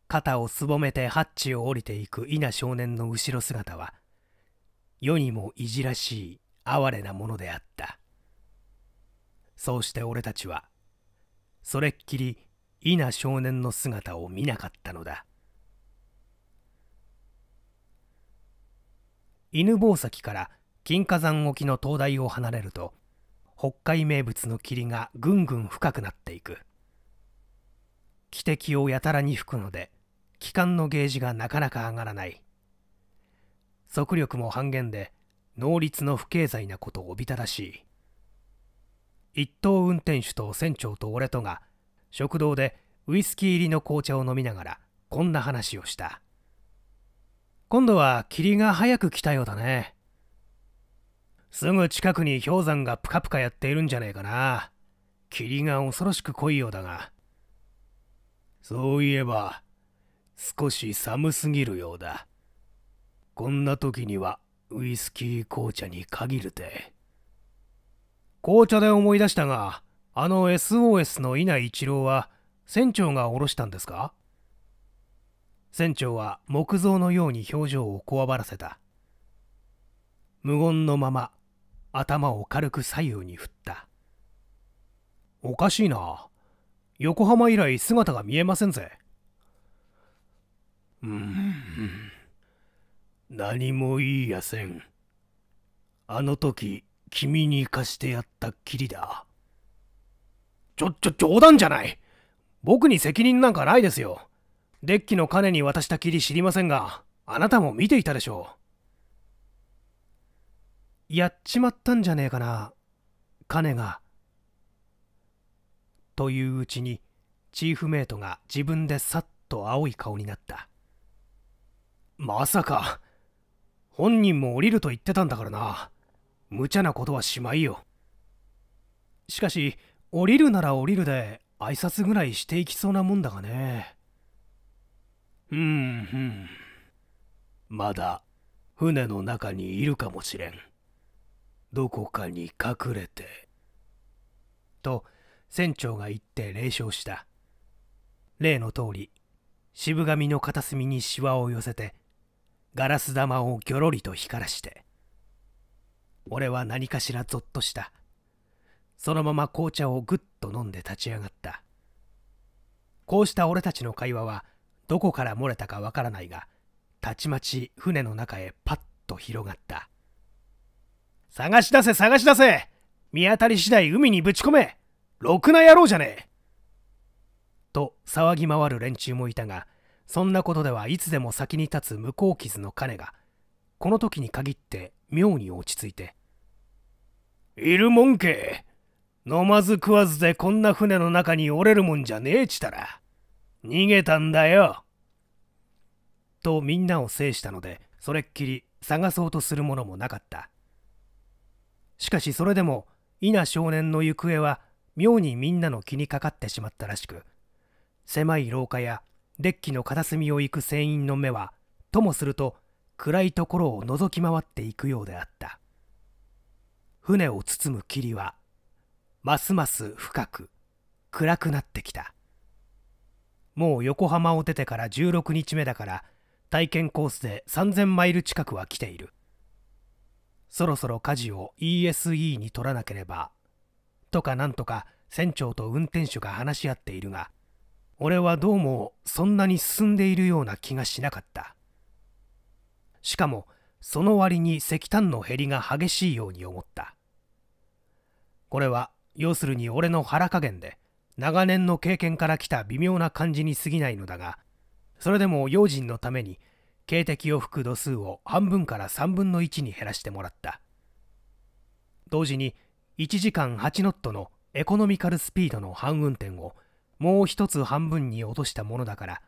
肩をすぼめてハッチを降りていく稲少年の後ろ姿は世にもいじらしい哀れなものであったそうして俺たちはそれっきり稲少年の姿を見なかったのだ犬吠埼から金華山沖の灯台を離れると北海名物の霧がぐんぐん深くなっていく汽笛をやたらに吹くので気管のゲージがなかなか上がらない速力も半減で能率の不経済なことおびただしい一等運転手と船長と俺とが食堂でウイスキー入りの紅茶を飲みながらこんな話をした今度は霧が早く来たようだねすぐ近くに氷山がプカプカやっているんじゃねえかな霧が恐ろしく濃いようだがそういえば少し寒すぎるようだ。こんな時にはウイスキー紅茶に限るて。紅茶で思い出したが、あの SOS の稲一郎は船長がおろしたんですか船長は木造のように表情をこわばらせた。無言のまま頭を軽く左右に振った。おかしいな。横浜以来姿が見えませんぜ。うん、何も言いやせん。あの時、君に貸してやったっきりだ。ちょ、ちょ、冗談じゃない僕に責任なんかないですよ。デッキの金に渡したきり知りませんが、あなたも見ていたでしょう。やっちまったんじゃねえかな、金が。といううちに、チーフメイトが自分でさっと青い顔になった。まさか本人も降りると言ってたんだからな無茶なことはしまいよしかし降りるなら降りるで挨拶ぐらいしていきそうなもんだがねうんうんまだ船の中にいるかもしれんどこかに隠れてと船長が言って冷笑した例の通り渋髪の片隅にシワを寄せてガラス玉をぎょろりと光らして。俺は何かしらゾッとした。そのまま紅茶をぐっと飲んで立ち上がった。こうした俺たちの会話はどこから漏れたかわからないが、たちまち船の中へパッと広がった。探し出せ探し出せ見当たり次第海にぶち込めろくな野郎じゃねえと騒ぎ回る連中もいたが、そんなことではいつでも先に立つ向こう傷の金がこの時に限って妙に落ち着いて「いるもんけ飲まず食わずでこんな船の中に折れるもんじゃねえちたら逃げたんだよ」とみんなを制したのでそれっきり探そうとするものもなかったしかしそれでも稲少年の行方は妙にみんなの気にかかってしまったらしく狭い廊下やデッキの片隅を行く船員の目はともすると暗いところを覗き回っていくようであった船を包む霧はますます深く暗くなってきたもう横浜を出てから16日目だから体験コースで3000マイル近くは来ているそろそろ舵を ESE に取らなければとかなんとか船長と運転手が話し合っているが俺はどうもそんなに進んでいるような気がしなかったしかもその割に石炭の減りが激しいように思ったこれは要するに俺の腹加減で長年の経験から来た微妙な感じに過ぎないのだがそれでも用心のために警笛を吹く度数を半分から3分の1に減らしてもらった同時に1時間8ノットのエコノミカルスピードの半運転をもう一つ半分に落としたものだから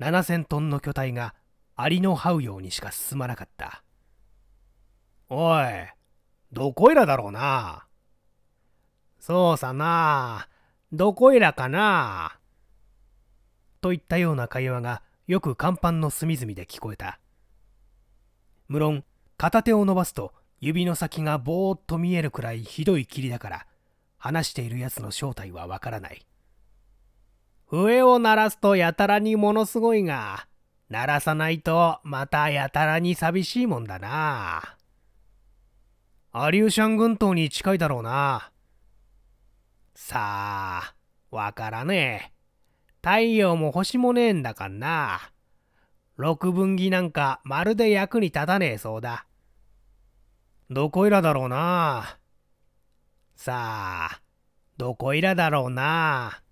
7000トンの巨体がアリの這うようにしか進まなかったおいどこいらだろうなそうさなどこいらかなといったような会話がよく甲板の隅々で聞こえた無論片手を伸ばすと指の先がぼーっと見えるくらいひどい霧だから話しているやつの正体はわからない笛を鳴らすとやたらにものすごいが、鳴らさないとまたやたらに寂しいもんだな。アリューシャン群島に近いだろうな。さあ、わからねえ。太陽も星もねえんだかんな。六分儀なんかまるで役に立たねえそうだ。どこいらだろうな。さあ、どこいらだろうな。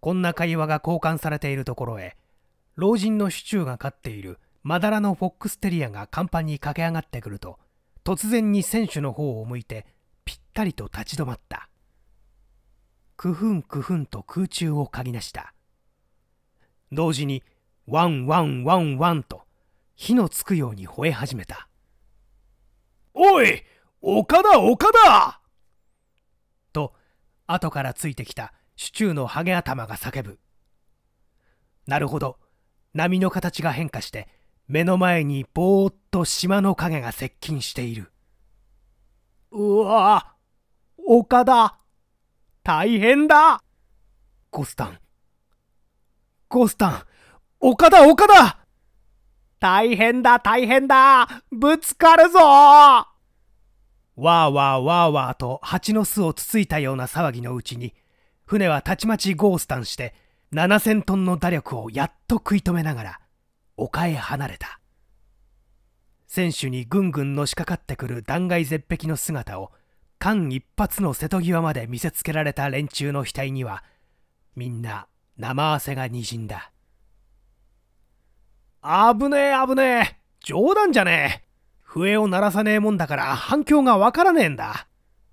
こんな会話が交換されているところへ、老人のシチューが飼っているまだらのフォックステリアが甲板に駆け上がってくると、突然に選手の方を向いて、ぴったりと立ち止まった。くふんくふんと空中を嗅ぎなした。同時に、ワンワンワンワンと、火のつくように吠え始めた。おい岡田岡田と、後からついてきたシチューのハゲ頭が叫ぶ。なるほど。波の形が変化して、目の前にぼーっと島の影が接近している。うわぁ岡田大変だゴスタン。ゴスタン岡田岡田大変だ大変だぶつかるぞわーわーわーわーと蜂の巣をつついたような騒ぎのうちに船はたちまちゴースタンして7000トンの打力をやっと食い止めながら丘へ離れた船首にぐんぐんのしかかってくる断崖絶壁の姿を間一髪の瀬戸際まで見せつけられた連中の額にはみんな生汗がにじんだ危ねえ危ねえ冗談じゃねえ笛を鳴らさねえもんだから反響がわからねえんだ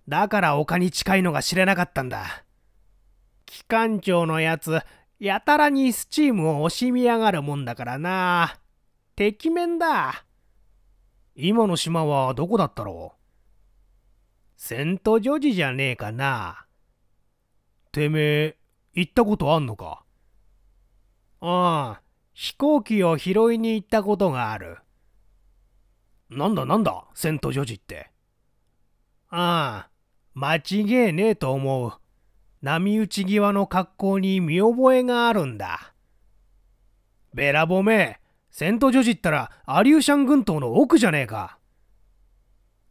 だから丘に近いのが知れなかったんだ機関長のやつ、やたらにスチームを惜しみやがるもんだからな。敵面だ。今の島はどこだったろうセントジョージじゃねえかな。てめえ、行ったことあんのかああ、飛行機を拾いに行ったことがある。なんだなんだ、セントジョージって。ああ、間違えねえと思う。波打ち際の格好に見覚えがあるんだ。べらぼめ、セントジョジったらアリューシャン群島の奥じゃねえか。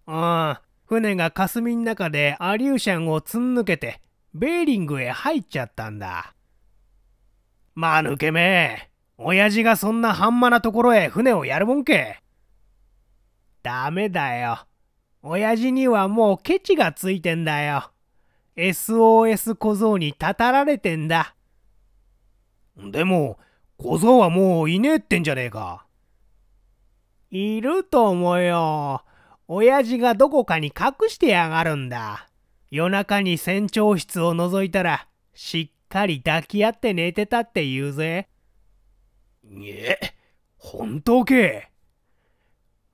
うん、船が霞ん中でアリューシャンをつん抜けて、ベーリングへ入っちゃったんだ。まあ抜けめ親父がそんな半端なところへ船をやるもんけ。ダメだよ。親父にはもうケチがついてんだよ。SOS 小僧にたたられてんだ。でも、小僧はもういねえってんじゃねえか。いると思うよ。親父がどこかに隠してやがるんだ。夜中に船長室を覗いたら、しっかり抱き合って寝てたって言うぜ。え、本当け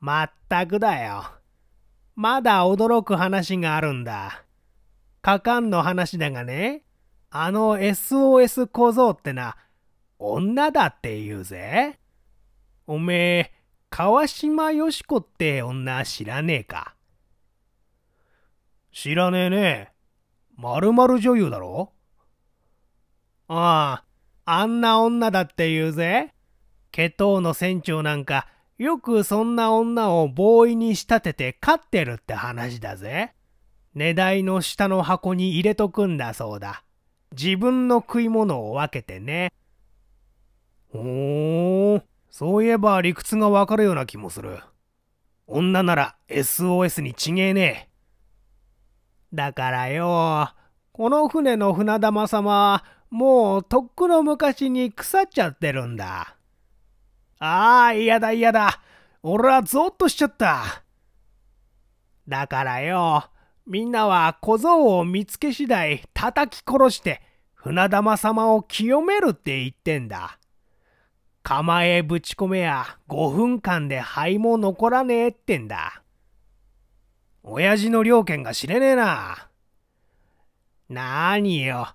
まったくだよ。まだ驚く話があるんだ。かかんの話だがね、あの SOS 小僧ってな、女だって言うぜ。おめえ、川島よしこって女知らねえか。知らねえね。まるまる女優だろああ、あんな女だって言うぜ。ケトーの船長なんか、よくそんな女をボーイに仕立てて飼ってるって話だぜ。値台の下の箱に入れとくんだそうだ。自分の食い物を分けてね。ほー、そういえば理屈がわかるような気もする。女なら SOS にちげえねえ。だからよ、この船の船玉様、もうとっくの昔に腐っちゃってるんだ。ああ、嫌だ嫌だ。俺はゾッとしちゃった。だからよ、みんなは小僧を見つけ次第叩き殺して船玉様を清めるって言ってんだ。構えぶち込めや5分間で灰も残らねえってんだ。親父の了犬が知れねえな。なーによ。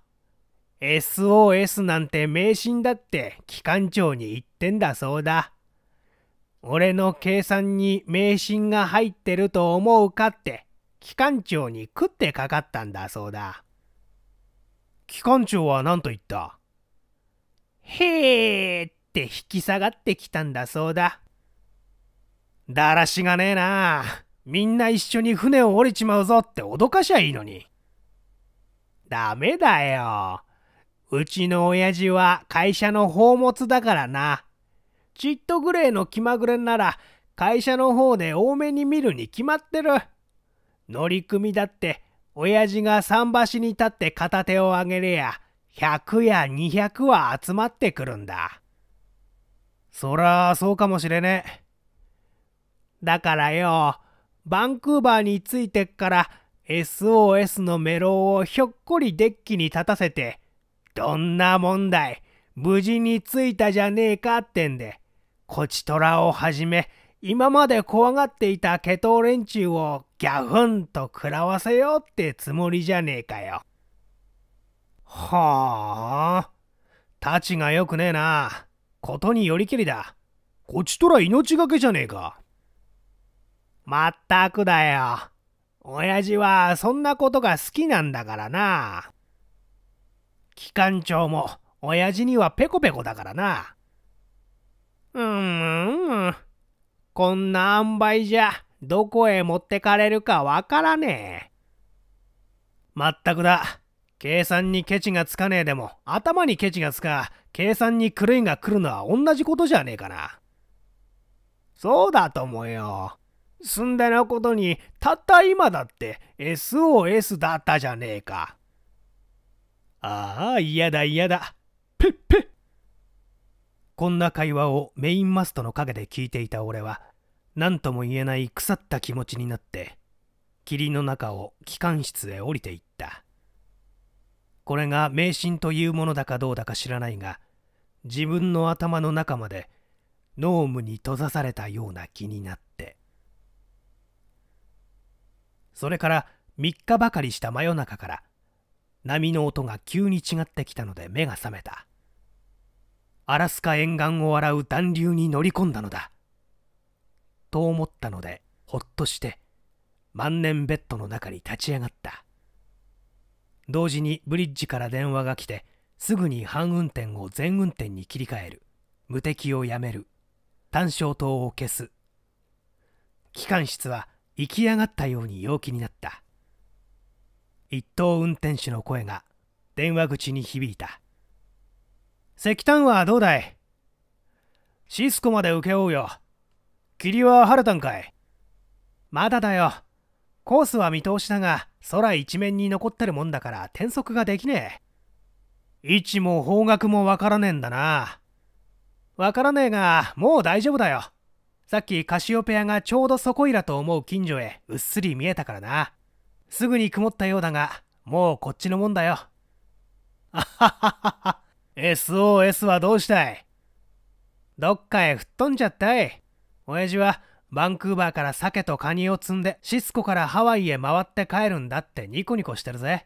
SOS なんて迷信だって機関長に言ってんだそうだ。俺の計算に迷信が入ってると思うかって機関長に食ってかかったんだそうだ。機関長は何と言ったへーって引き下がってきたんだそうだ。だらしがねえなみんな一緒に船を降りちまうぞって脅かしゃいいのに。ダメだよ。うちの親父は会社の宝物だからな。ちっとぐれえの気まぐれなら会社の方で多めに見るに決まってる。乗組だって親父が桟橋に立って片手を上げれや100や200は集まってくるんだ。そらそうかもしれねえ。だからよバンクーバーに着いてっから SOS のメロをひょっこりデッキに立たせてどんな問題無事に着いたじゃねえかってんでこちとらをはじめ今まで怖がっていたケト連中をギャフンと食らわせようってつもりじゃねえかよ。はあ、たちがよくねえな。ことによりきりだ。こちとら命がけじゃねえか。まったくだよ。親父はそんなことが好きなんだからな。機関長も親父にはペコペコだからな。うん、うん。こんな塩梅じゃ、どこへ持ってかれるかわからねえ。まったくだ。計算にケチがつかねえでも、頭にケチがつか、計算に狂いが来るのは同じことじゃねえかな。そうだと思うよ。すんでなことに、たった今だって SOS だったじゃねえか。ああ、嫌だ嫌だ。ぺっぺっ。こんな会話をメインマストの陰で聞いていた俺は何とも言えない腐った気持ちになって霧の中を機関室へ降りていったこれが迷信というものだかどうだか知らないが自分の頭の中まで濃霧に閉ざされたような気になってそれから3日ばかりした真夜中から波の音が急に違ってきたので目が覚めたアラスカ沿岸を洗う暖流に乗り込んだのだ。と思ったので、ほっとして、万年ベッドの中に立ち上がった。同時にブリッジから電話が来て、すぐに半運転を全運転に切り替える。無敵をやめる。単焦灯を消す。機関室は行き上がったように陽気になった。一等運転手の声が電話口に響いた。石炭はどうだいシスコまで請け負うよ。霧は晴れたんかいまだだよ。コースは見通しだが、空一面に残ってるもんだから転速ができねえ。位置も方角もわからねえんだな。わからねえが、もう大丈夫だよ。さっきカシオペアがちょうどそこいらと思う近所へうっすり見えたからな。すぐに曇ったようだが、もうこっちのもんだよ。あはははは。SOS はどうしたいどっかへ吹っ飛んじゃったい。親父はバンクーバーから鮭とカニを積んでシスコからハワイへ回って帰るんだってニコニコしてるぜ。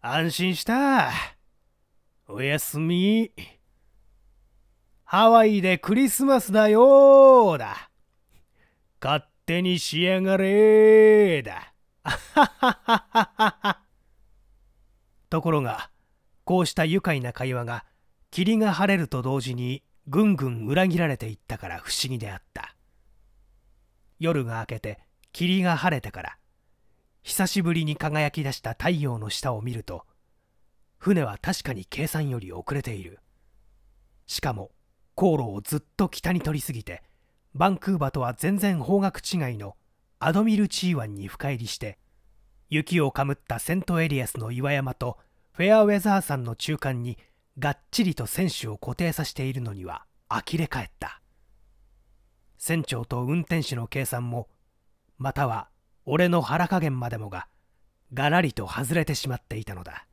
安心した。おやすみ。ハワイでクリスマスだよーだ。勝手にしやがれーだ。あはははは。ところが、こうした愉快な会話が霧が晴れると同時にぐんぐん裏切られていったから不思議であった夜が明けて霧が晴れてから久しぶりに輝き出した太陽の下を見ると船は確かに計算より遅れているしかも航路をずっと北に取りすぎてバンクーバとは全然方角違いのアドミルチー湾に深入りして雪をかむったセントエリアスの岩山とフェアウェザーさんの中間にがっちりと選手を固定させているのには呆れ返った船長と運転手の計算もまたは俺の腹加減までもががらりと外れてしまっていたのだ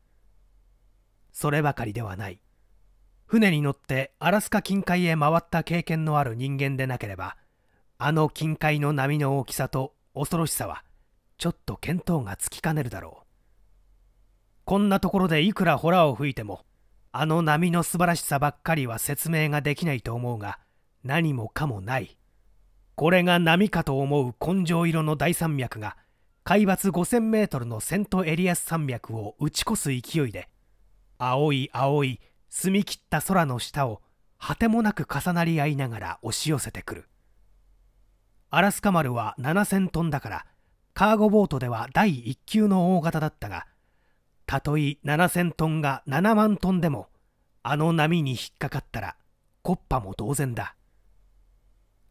そればかりではない船に乗ってアラスカ近海へ回った経験のある人間でなければあの近海の波の大きさと恐ろしさはちょっと見当がつきかねるだろうこんなところでいくらホラを吹いてもあの波の素晴らしさばっかりは説明ができないと思うが何もかもないこれが波かと思う根性色の大山脈が海抜5 0 0 0メートルのセントエリアス山脈を打ち越す勢いで青い青い澄み切った空の下を果てもなく重なり合いながら押し寄せてくるアラスカ丸は7000トンだからカーゴボートでは第1級の大型だったがたとい7000トンが7万トンでもあの波に引っかかったらコッパも同然だ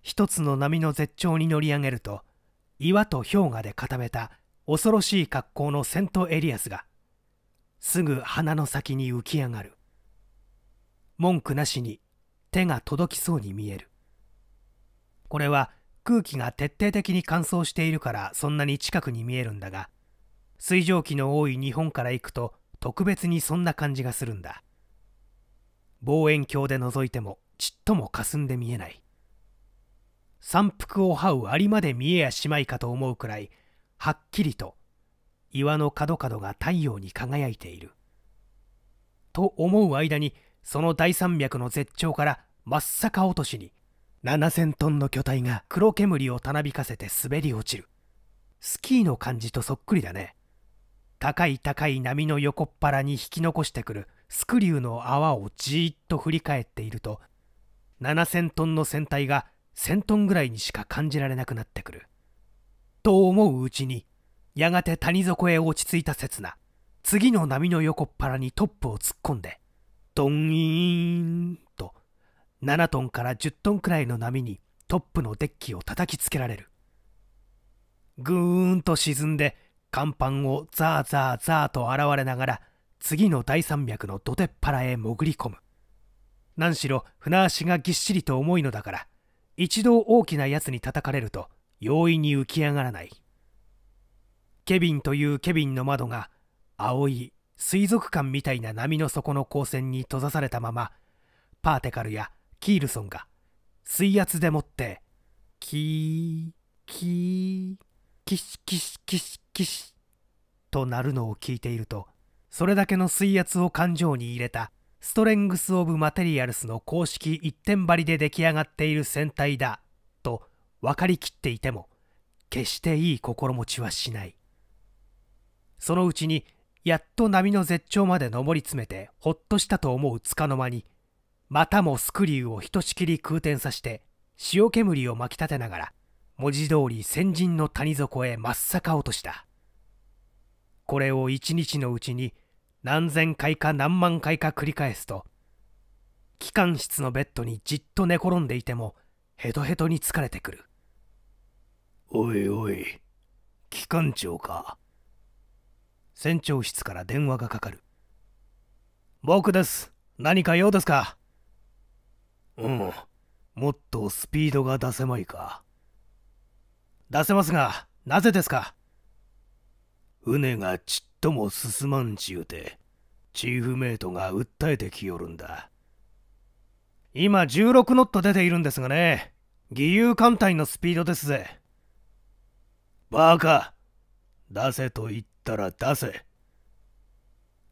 一つの波の絶頂に乗り上げると岩と氷河で固めた恐ろしい格好のセントエリアスがすぐ鼻の先に浮き上がる文句なしに手が届きそうに見えるこれは空気が徹底的に乾燥しているからそんなに近くに見えるんだが水蒸気の多い日本から行くと特別にそんな感じがするんだ望遠鏡で覗いてもちっとも霞んで見えない山腹を這うりまで見えやしまいかと思うくらいはっきりと岩の角々が太陽に輝いていると思う間にその大山脈の絶頂から真っ逆落としに7000トンの巨体が黒煙をたなびかせて滑り落ちるスキーの感じとそっくりだね高い高い波の横っ腹に引き残してくるスクリューの泡をじーっと振り返っていると7,000トンの船体が1,000トンぐらいにしか感じられなくなってくる。と思ううちにやがて谷底へ落ち着いた刹那次の波の横っ腹にトップを突っ込んでドンイーンと7トンから10トンくらいの波にトップのデッキを叩きつけられるぐーんと沈んで甲板をザーザーザーと現れながら次の大山脈の土手っ腹へ潜り込む何しろ船足がぎっしりと重いのだから一度大きなやつに叩かれると容易に浮き上がらないケビンというケビンの窓が青い水族館みたいな波の底の光線に閉ざされたままパーテカルやキールソンが水圧でもってキーキーキシキシキシ騎士となるのを聞いているとそれだけの水圧を感情に入れたストレングス・オブ・マテリアルスの公式一点張りで出来上がっている戦隊だと分かりきっていても決していい心持ちはしないそのうちにやっと波の絶頂まで上り詰めてほっとしたと思うつかの間にまたもスクリューをひとしきり空転させて塩煙を巻き立てながら文字通り先人の谷底へ真っ逆落としたこれを一日のうちに何千回か何万回か繰り返すと機関室のベッドにじっと寝転んでいてもヘトヘトに疲れてくるおいおい機関長か船長室から電話がかかる僕です何か用ですかうんもっとスピードが出せまいか出せますがなぜですか船がちっとも進まんちゅうてチーフメイトが訴えてきよるんだ今16ノット出ているんですがね義勇艦隊のスピードですぜバカ出せと言ったら出せ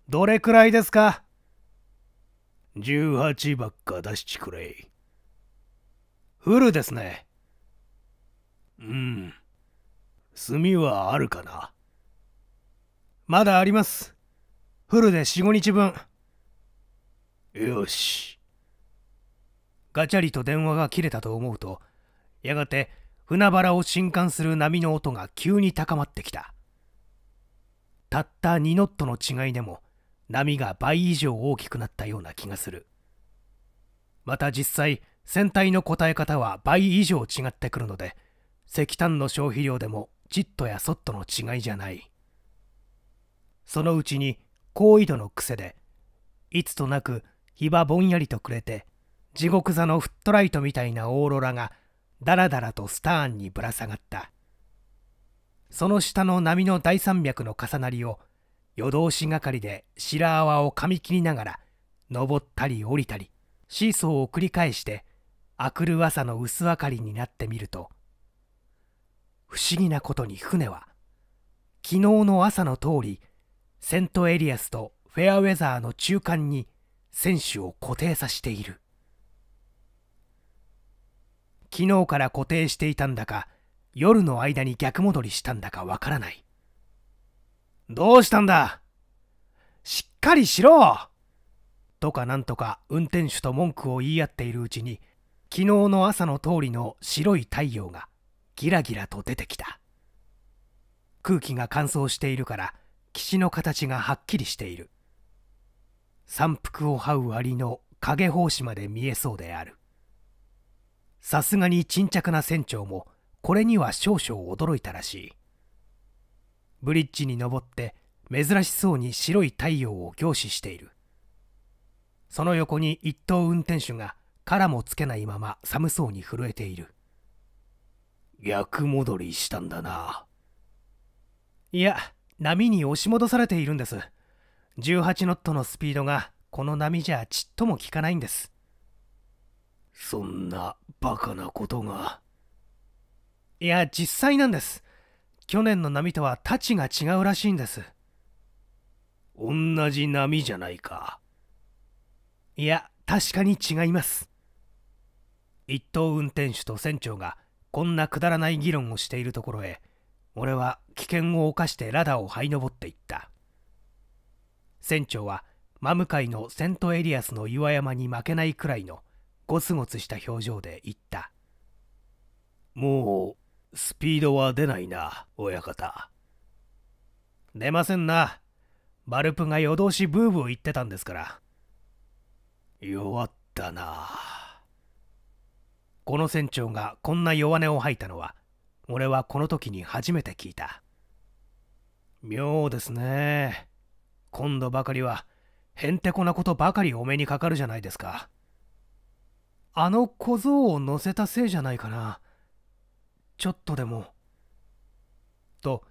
どれくらいですか18ばっか出しちくれいフルですねうん。炭はあるかなまだあります。フルで4、5日分。よし。ガチャリと電話が切れたと思うと、やがて船原を震撼する波の音が急に高まってきた。たった2ノットの違いでも波が倍以上大きくなったような気がする。また実際、船体の答え方は倍以上違ってくるので、石炭の消費量でもちットやソットの違いじゃないそのうちに高緯度の癖でいつとなく日はぼんやりと暮れて地獄座のフットライトみたいなオーロラがダラダラとスターンにぶら下がったその下の波の大山脈の重なりを夜通しがかりで白泡をかみ切りながら登ったり降りたりシーソーを繰り返して明くる朝の薄明かりになってみると不思議なことに船は昨日の朝の通りセントエリアスとフェアウェザーの中間に船首を固定させている昨日から固定していたんだか夜の間に逆戻りしたんだかわからないどうしたんだしっかりしろとかなんとか運転手と文句を言い合っているうちに昨日の朝の通りの白い太陽がギラギラと出てきた空気が乾燥しているから岸の形がはっきりしている山腹を這うアリの影胞子まで見えそうであるさすがに沈着な船長もこれには少々驚いたらしいブリッジに登って珍しそうに白い太陽を凝視しているその横に一等運転手が殻もつけないまま寒そうに震えている逆戻りしたんだな。いや、波に押し戻されているんです。18ノットのスピードがこの波じゃちっとも効かないんです。そんなバカなことが。いや、実際なんです。去年の波とは太刀が違うらしいんです。同じ波じゃないか。いや、確かに違います。一等運転手と船長がこんなくだらない議論をしているところへ俺は危険を冒してラダを這い登っていった船長は真向かいのセントエリアスの岩山に負けないくらいのゴツゴツした表情で言ったもうスピードは出ないな親方出ませんなバルプが夜通しブーブー言ってたんですから弱ったなあこの船長がこんな弱音を吐いたのは俺はこの時に初めて聞いた妙ですね今度ばかりはへんてこなことばかりお目にかかるじゃないですかあの小僧を乗せたせいじゃないかなちょっとでもと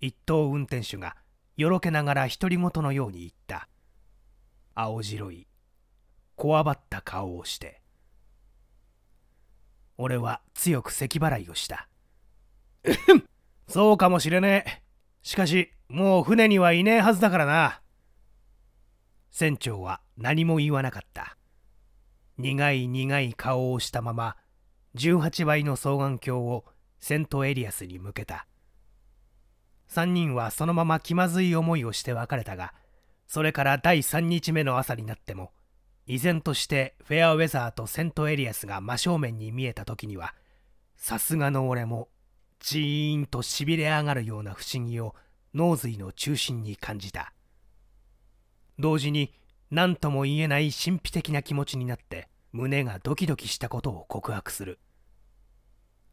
一等運転手がよろけながら独り言のように言った青白いこわばった顔をして俺は強く咳払いをした。そうかもしれねえ。しかし、もう船にはいねえはずだからな。船長は何も言わなかった。苦い苦い顔をしたまま、18倍の双眼鏡をセントエリアスに向けた。3人はそのまま気まずい思いをして別れたが、それから第3日目の朝になっても、依然としてフェアウェザーとセントエリアスが真正面に見えた時にはさすがの俺もジーンとしびれ上がるような不思議を脳髄の中心に感じた同時に何とも言えない神秘的な気持ちになって胸がドキドキしたことを告白する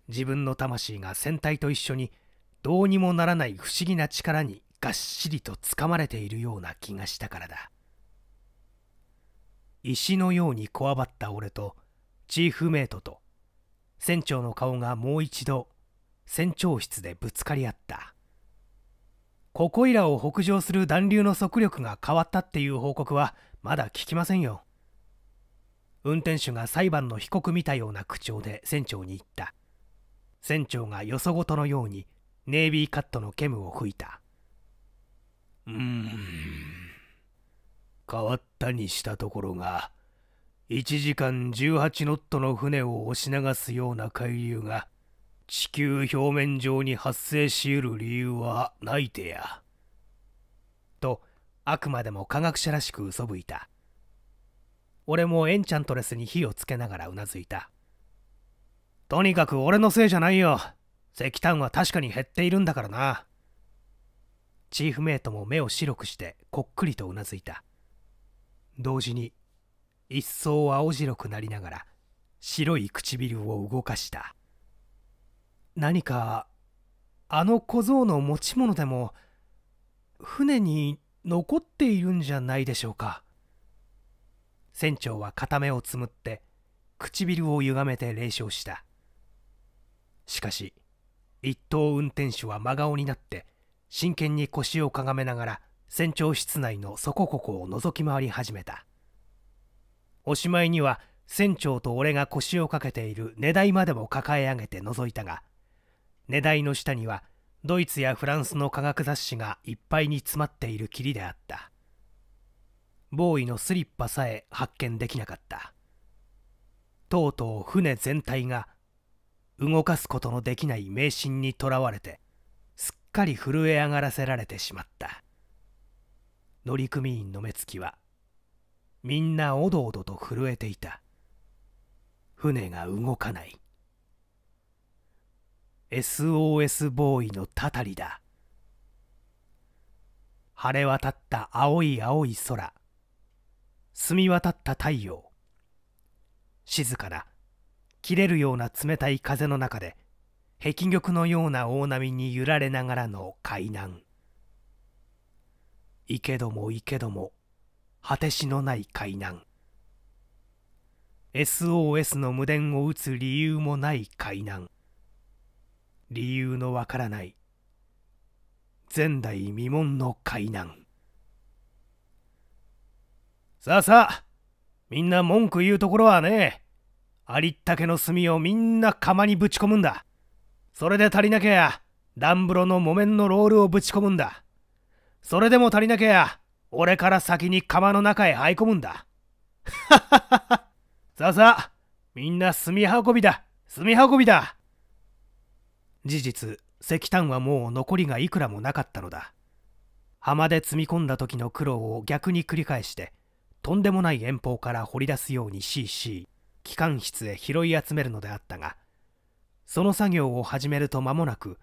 自分の魂が戦隊と一緒にどうにもならない不思議な力にがっしりとつかまれているような気がしたからだ石のようにこわばった俺とチーフメイトと船長の顔がもう一度船長室でぶつかり合ったここいらを北上する暖流の速力が変わったっていう報告はまだ聞きませんよ運転手が裁判の被告見たような口調で船長に言った船長がよそごとのようにネイビーカットのケムを吹いたうーん変わったにしたところが1時間18ノットの船を押し流すような海流が地球表面上に発生しうる理由はないてや。とあくまでも科学者らしく嘘吹いた俺もエンチャントレスに火をつけながらうなずいたとにかく俺のせいじゃないよ石炭は確かに減っているんだからなチーフメイトも目を白くしてこっくりとうなずいた同時に一層青白くなりながら白い唇を動かした何かあの小僧の持ち物でも船に残っているんじゃないでしょうか船長は片目をつむって唇を歪めて冷笑したしかし一等運転手は真顔になって真剣に腰をかがめながら船長室内のそこここを覗き回り始めたおしまいには船長と俺が腰をかけている値台までも抱え上げて覗いたが値台の下にはドイツやフランスの科学雑誌がいっぱいに詰まっているきりであったボーイのスリッパさえ発見できなかったとうとう船全体が動かすことのできない迷信にとらわれてすっかり震え上がらせられてしまった乗組員の目つきはみんなおどおどと震えていた船が動かない SOS ボーイのたたりだ晴れ渡った青い青い空澄み渡った太陽静かな切れるような冷たい風の中で壁玉のような大波に揺られながらの海難いけども行けども果てしのない海難 SOS の無電を打つ理由もない海難理由のわからない前代未聞の海難さあさあみんな文句言うところはねありったけの炭をみんな釜にぶち込むんだそれで足りなきゃダンブロの木綿のロールをぶち込むんだそれでも足りなきゃ、俺から先に釜の中へ這い込むんだ。はははは。さあさあ、みんな炭運びだ。炭運びだ。事実、石炭はもう残りがいくらもなかったのだ。浜で積み込んだ時の苦労を逆に繰り返して、とんでもない遠方から掘り出すように cc、機関室へ拾い集めるのであったが、その作業を始めると間もなく、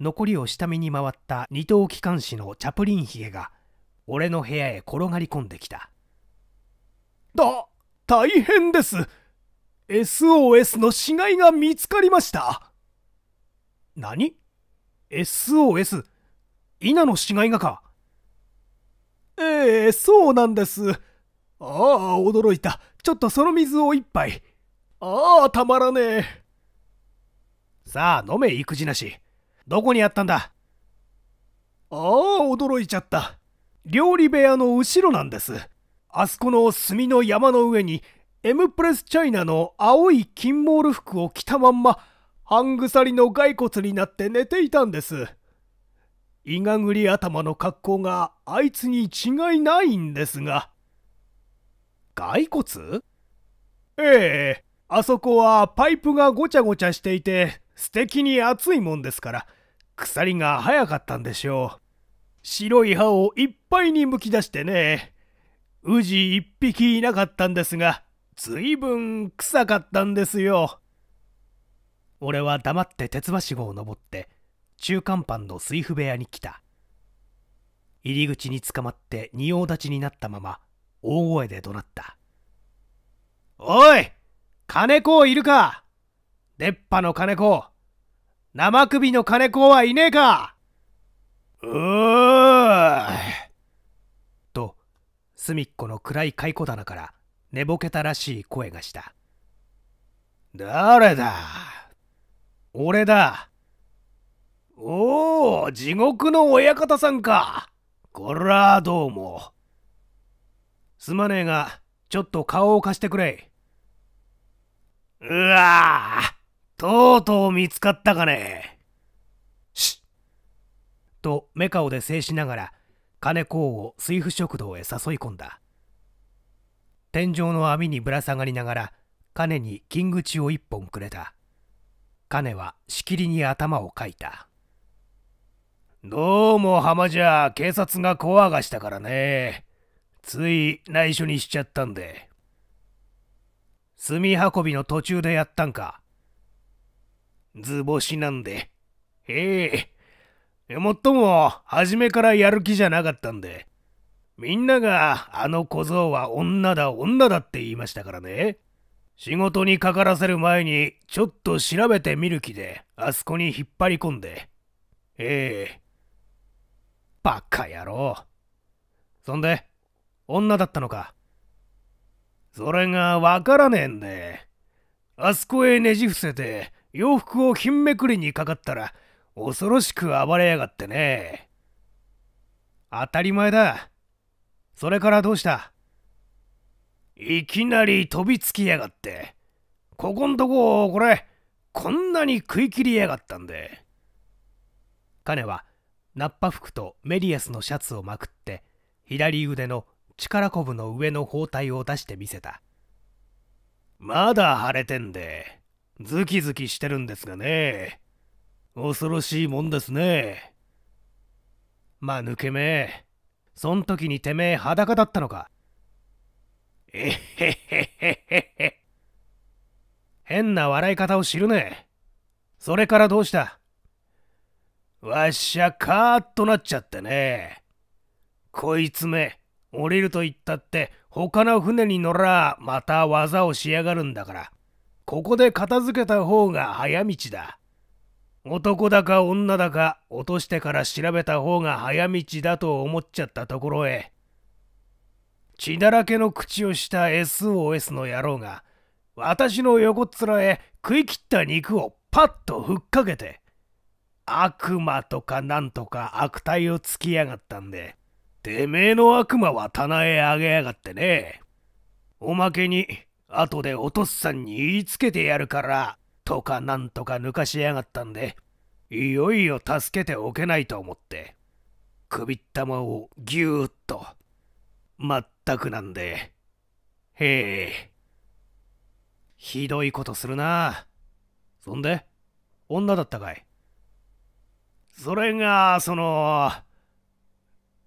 残りを下見に回った二等機関士のチャプリンヒゲが俺の部屋へ転がり込んできただ大変です SOS の死骸が見つかりました何 ?SOS? 稲の死骸がかええそうなんですああ驚いたちょっとその水を一杯ああたまらねえさあ飲め育児なしどこにあったんだああ、驚いちゃった。料理部屋の後ろなんです。あそこの炭の山の上に、M プレスチャイナの青い金モール服を着たまんま、半リの骸骨になって寝ていたんです。いがぐり頭の格好があいつに違いないんですが。骸骨ええ、あそこはパイプがごちゃごちゃしていて、素敵に熱いもんですから、鎖が早かったんでしょう。白い歯をいっぱいにむき出してね。宇治一匹いなかったんですが、ずいぶん臭かったんですよ。俺は黙って鉄橋号を登って、中間パンの水布部屋に来た。入り口に捕まって仁王立ちになったまま、大声で怒鳴った。おい金子いるか出っ歯の金子生首の金子はいねえかうーと、隅っこの暗い蚕棚から寝ぼけたらしい声がした。誰だ俺だ。おお、地獄の親方さんか。こら、どうも。すまねえが、ちょっと顔を貸してくれ。うわあとうとう見つかったかね。しと、メカオで制しながら、金子を水夫食堂へ誘い込んだ。天井の網にぶら下がりながら、金に金口を一本くれた。金はしきりに頭をかいた。どうも浜じゃ警察が怖がしたからね。つい内緒にしちゃったんで。炭運びの途中でやったんか。図星なんで。ええ。もっとも、初めからやる気じゃなかったんで。みんなが、あの小僧は女だ女だって言いましたからね。仕事にかからせる前に、ちょっと調べてみる気で、あそこに引っ張り込んで。ええ。バカ野郎。そんで、女だったのか。それがわからねえんで。あそこへねじ伏せて、洋服をひんめくりにかかったら恐ろしく暴れやがってね当たり前だそれからどうしたいきなり飛びつきやがってここんとここれこんなに食い切りやがったんで彼はナッパ服とメリアスのシャツをまくって左腕の力こぶの上の包帯を出してみせたまだ腫れてんでズキズキしてるんですがね。恐ろしいもんですね。まあ、抜け目。そん時にてめえ裸だったのか。えへへへへへ。変な笑い方を知るね。それからどうしたわっしゃ、カーッとなっちゃってね。こいつめ、降りると言ったって、他の船に乗ら、また技をしやがるんだから。ここで片付けた方が早道だ。男だか女だか落としてから調べた方が早道だと思っちゃったところへ血だらけの口をした SOS の野郎が私の横っ面へ食い切った肉をパッとふっかけて悪魔とかなんとか悪態をつきやがったんでてめえの悪魔は棚へあげやがってねおまけに後でおとっさんに言いつけてやるから、とかなんとか抜かしやがったんで、いよいよ助けておけないと思って、首玉をぎゅーっと。まったくなんで。へえ。ひどいことするな。そんで、女だったかい。それが、その、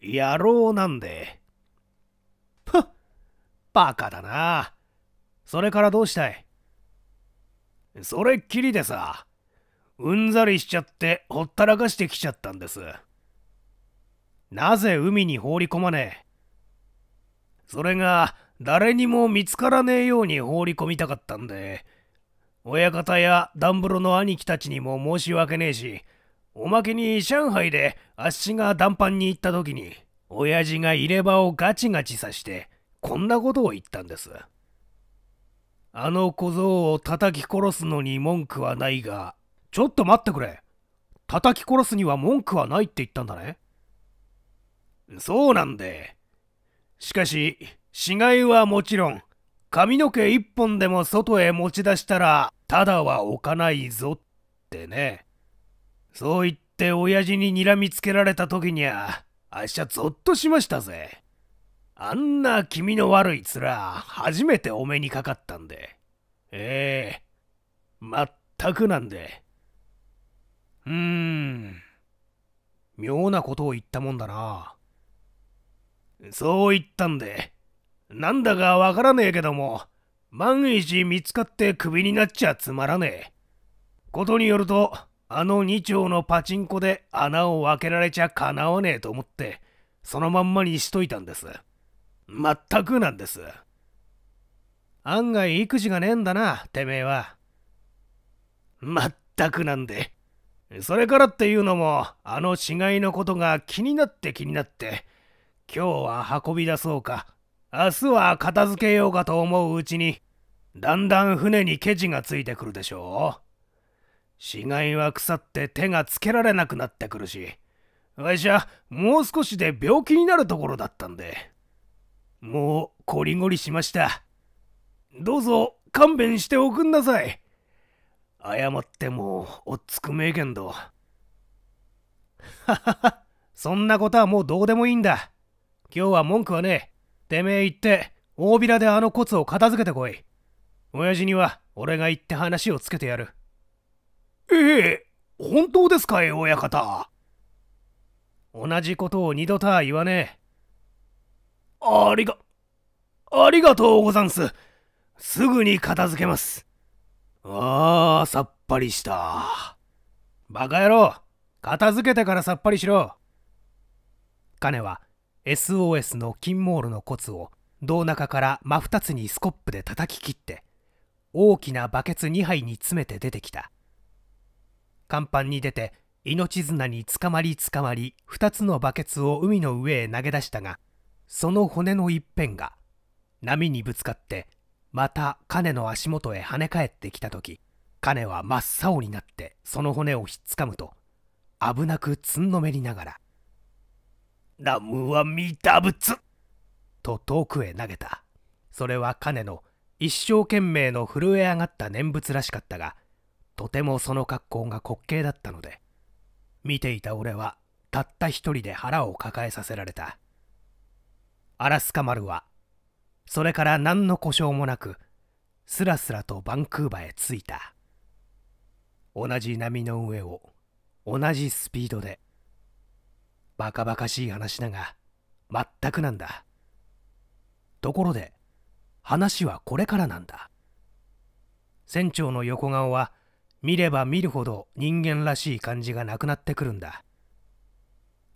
野郎なんで。ふっ、バカだな。それからどうしたいそれっきりでさ、うんざりしちゃってほったらかしてきちゃったんです。なぜ海に放り込まねえそれが誰にも見つからねえように放り込みたかったんで、親方やダンブロの兄貴たちにも申し訳ねえし、おまけに上海であっしが談判に行った時に、親父が入れ歯をガチガチさして、こんなことを言ったんです。あの小僧を叩き殺すのに文句はないが、ちょっと待ってくれ。叩き殺すには文句はないって言ったんだね。そうなんで。しかし、死骸はもちろん、髪の毛一本でも外へ持ち出したら、ただは置かないぞってね。そう言って親父に睨みつけられた時には、あっしゃゾッとしましたぜ。あんな気味の悪い面、初めてお目にかかったんで。ええまったくなんで。うーん。妙なことを言ったもんだな。そう言ったんで、なんだかわからねえけども、万一見つかってクビになっちゃつまらねえ。ことによると、あの2丁のパチンコで穴を開けられちゃかなわねえと思って、そのまんまにしといたんです。全くなんです。案外育児がねえんだな、てめえは。全くなんで。それからっていうのも、あの死骸のことが気になって気になって、今日は運び出そうか、明日は片付けようかと思ううちに、だんだん船にケチがついてくるでしょう。死骸は腐って手がつけられなくなってくるし、わしゃ、もう少しで病気になるところだったんで。もうこりごりしましたどうぞ勘弁しておくんなさい謝ってもおっつくめえけんどはははそんなことはもうどうでもいいんだ今日は文句はねえてめえ行って大平であのコツを片付けてこい親父には俺が行って話をつけてやるええ本当ですかえ、親方同じことを二度とは言わねえありが、ありがとうござんす。すぐに片付けます。ああ、さっぱりした。バカ野郎、片付けてからさっぱりしろ。カネは SOS の金モールのコツを胴中から真二つにスコップで叩き切って大きなバケツ2杯に詰めて出てきた甲板に出て命綱につかまりつかまり2つのバケツを海の上へ投げ出したがその骨の一辺が波にぶつかってまた金の足元へ跳ね返ってきた時金は真っ青になってその骨をひっつかむと危なくつんのめりながら「ラムは見たぶつ!」と遠くへ投げたそれは彼の一生懸命の震え上がった念仏らしかったがとてもその格好が滑稽だったので見ていた俺はたった一人で腹を抱えさせられた。アラスカ丸はそれから何の故障もなくすらすらとバンクーバーへ着いた同じ波の上を同じスピードでバカバカしい話だが全くなんだところで話はこれからなんだ船長の横顔は見れば見るほど人間らしい感じがなくなってくるんだ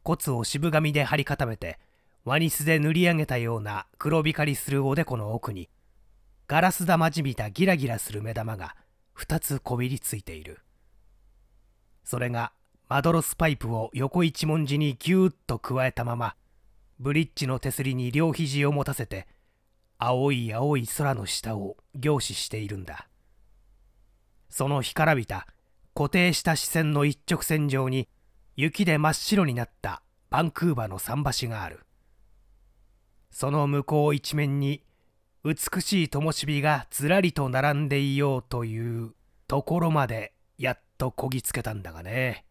コツを渋髪で張り固めてワニスで塗り上げたような黒光りするおでこの奥にガラス玉じみたギラギラする目玉が2つこびりついているそれがマドロスパイプを横一文字にぎゅーっとくわえたままブリッジの手すりに両肘を持たせて青い青い空の下を凝視しているんだその干からびた固定した視線の一直線上に雪で真っ白になったバンクーバーの桟橋があるその向こう一面に美しい灯火がずらりと並んでいようというところまでやっとこぎつけたんだがね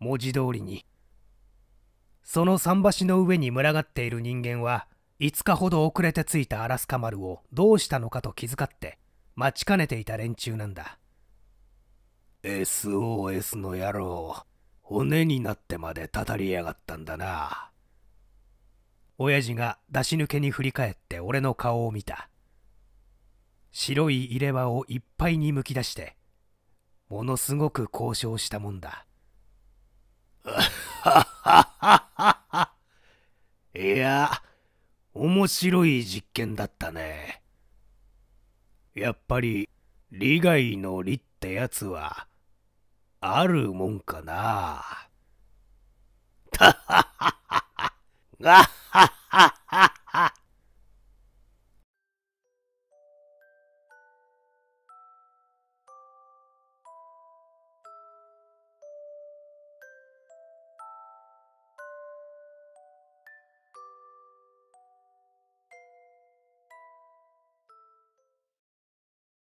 文字通りにその桟橋の上に群がっている人間は5日ほど遅れて着いたアラスカ丸をどうしたのかと気遣って待ちかねていた連中なんだ SOS の野郎骨になってまでたたりやがったんだな親父が出し抜けに振り返って俺の顔を見た。白い入れ歯をいっぱいにむき出して、ものすごく交渉したもんだ。いや、面白い実験だったね。やっぱり、利害の利ってやつは、あるもんかな。ガッ ha ha